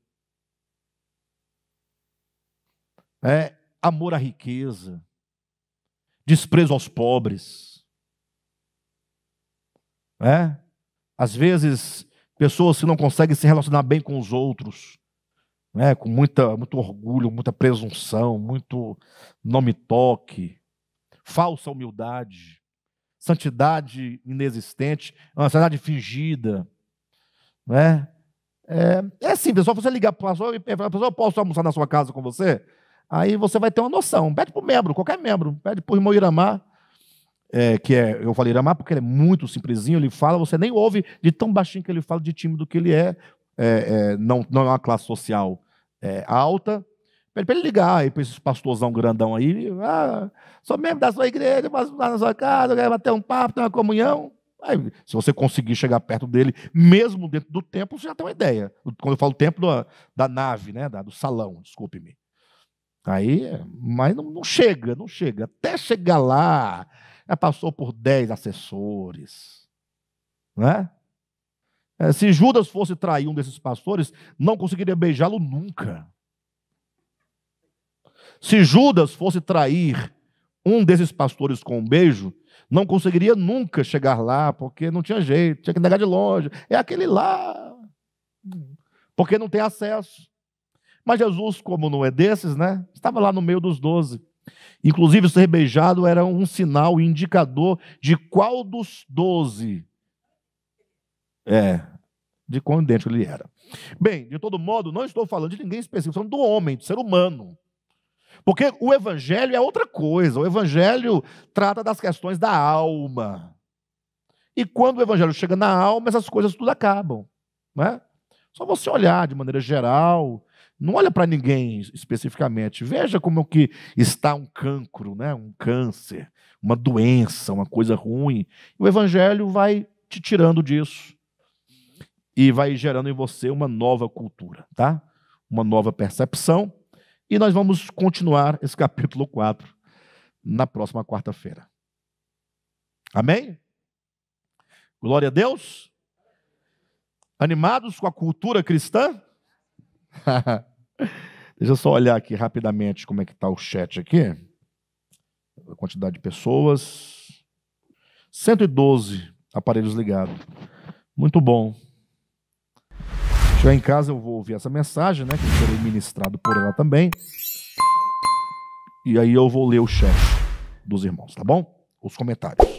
É amor à riqueza. Desprezo aos pobres. É? Às vezes, pessoas que não conseguem se relacionar bem com os outros. Né, com muita, muito orgulho, muita presunção, muito nome toque, falsa humildade santidade inexistente, é uma santidade fingida. Né? É, é simples, é só você ligar para a pessoa e falar, pessoa, posso almoçar na sua casa com você? Aí você vai ter uma noção. Pede para o membro, qualquer membro, pede para o irmão Iramá, é, que é, eu falei Iramá porque ele é muito simplesinho, ele fala, você nem ouve de tão baixinho que ele fala, de tímido que ele é, é, é não, não é uma classe social é, alta, Pede para ele ligar aí para esses pastorzão grandão aí. Ah, sou membro da sua igreja, posso lá na sua casa, quero bater um papo, ter uma comunhão. Aí, se você conseguir chegar perto dele, mesmo dentro do templo, você já tem uma ideia. Quando eu falo templo da, da nave, né, da, do salão, desculpe-me. Aí, mas não, não, chega, não chega. Até chegar lá, já passou por dez assessores. Né? É, se Judas fosse trair um desses pastores, não conseguiria beijá-lo nunca. Se Judas fosse trair um desses pastores com um beijo, não conseguiria nunca chegar lá, porque não tinha jeito, tinha que negar de longe. É aquele lá, porque não tem acesso. Mas Jesus, como não é desses, né? Estava lá no meio dos doze. Inclusive, ser beijado era um sinal indicador de qual dos doze. É, de qual dente ele era. Bem, de todo modo, não estou falando de ninguém específico, estou falando do homem, do ser humano. Porque o evangelho é outra coisa. O evangelho trata das questões da alma. E quando o evangelho chega na alma, essas coisas tudo acabam, né Só você olhar de maneira geral, não olha para ninguém especificamente. Veja como que está um cancro, né? Um câncer, uma doença, uma coisa ruim. O evangelho vai te tirando disso e vai gerando em você uma nova cultura, tá? Uma nova percepção e nós vamos continuar esse capítulo 4 na próxima quarta-feira. Amém? Glória a Deus. Animados com a cultura cristã? Deixa eu só olhar aqui rapidamente como é que está o chat aqui. A quantidade de pessoas. 112 aparelhos ligados. Muito bom. Chegar em casa eu vou ouvir essa mensagem, né? Que serei ministrado por ela também. E aí eu vou ler o chat dos irmãos, tá bom? Os comentários.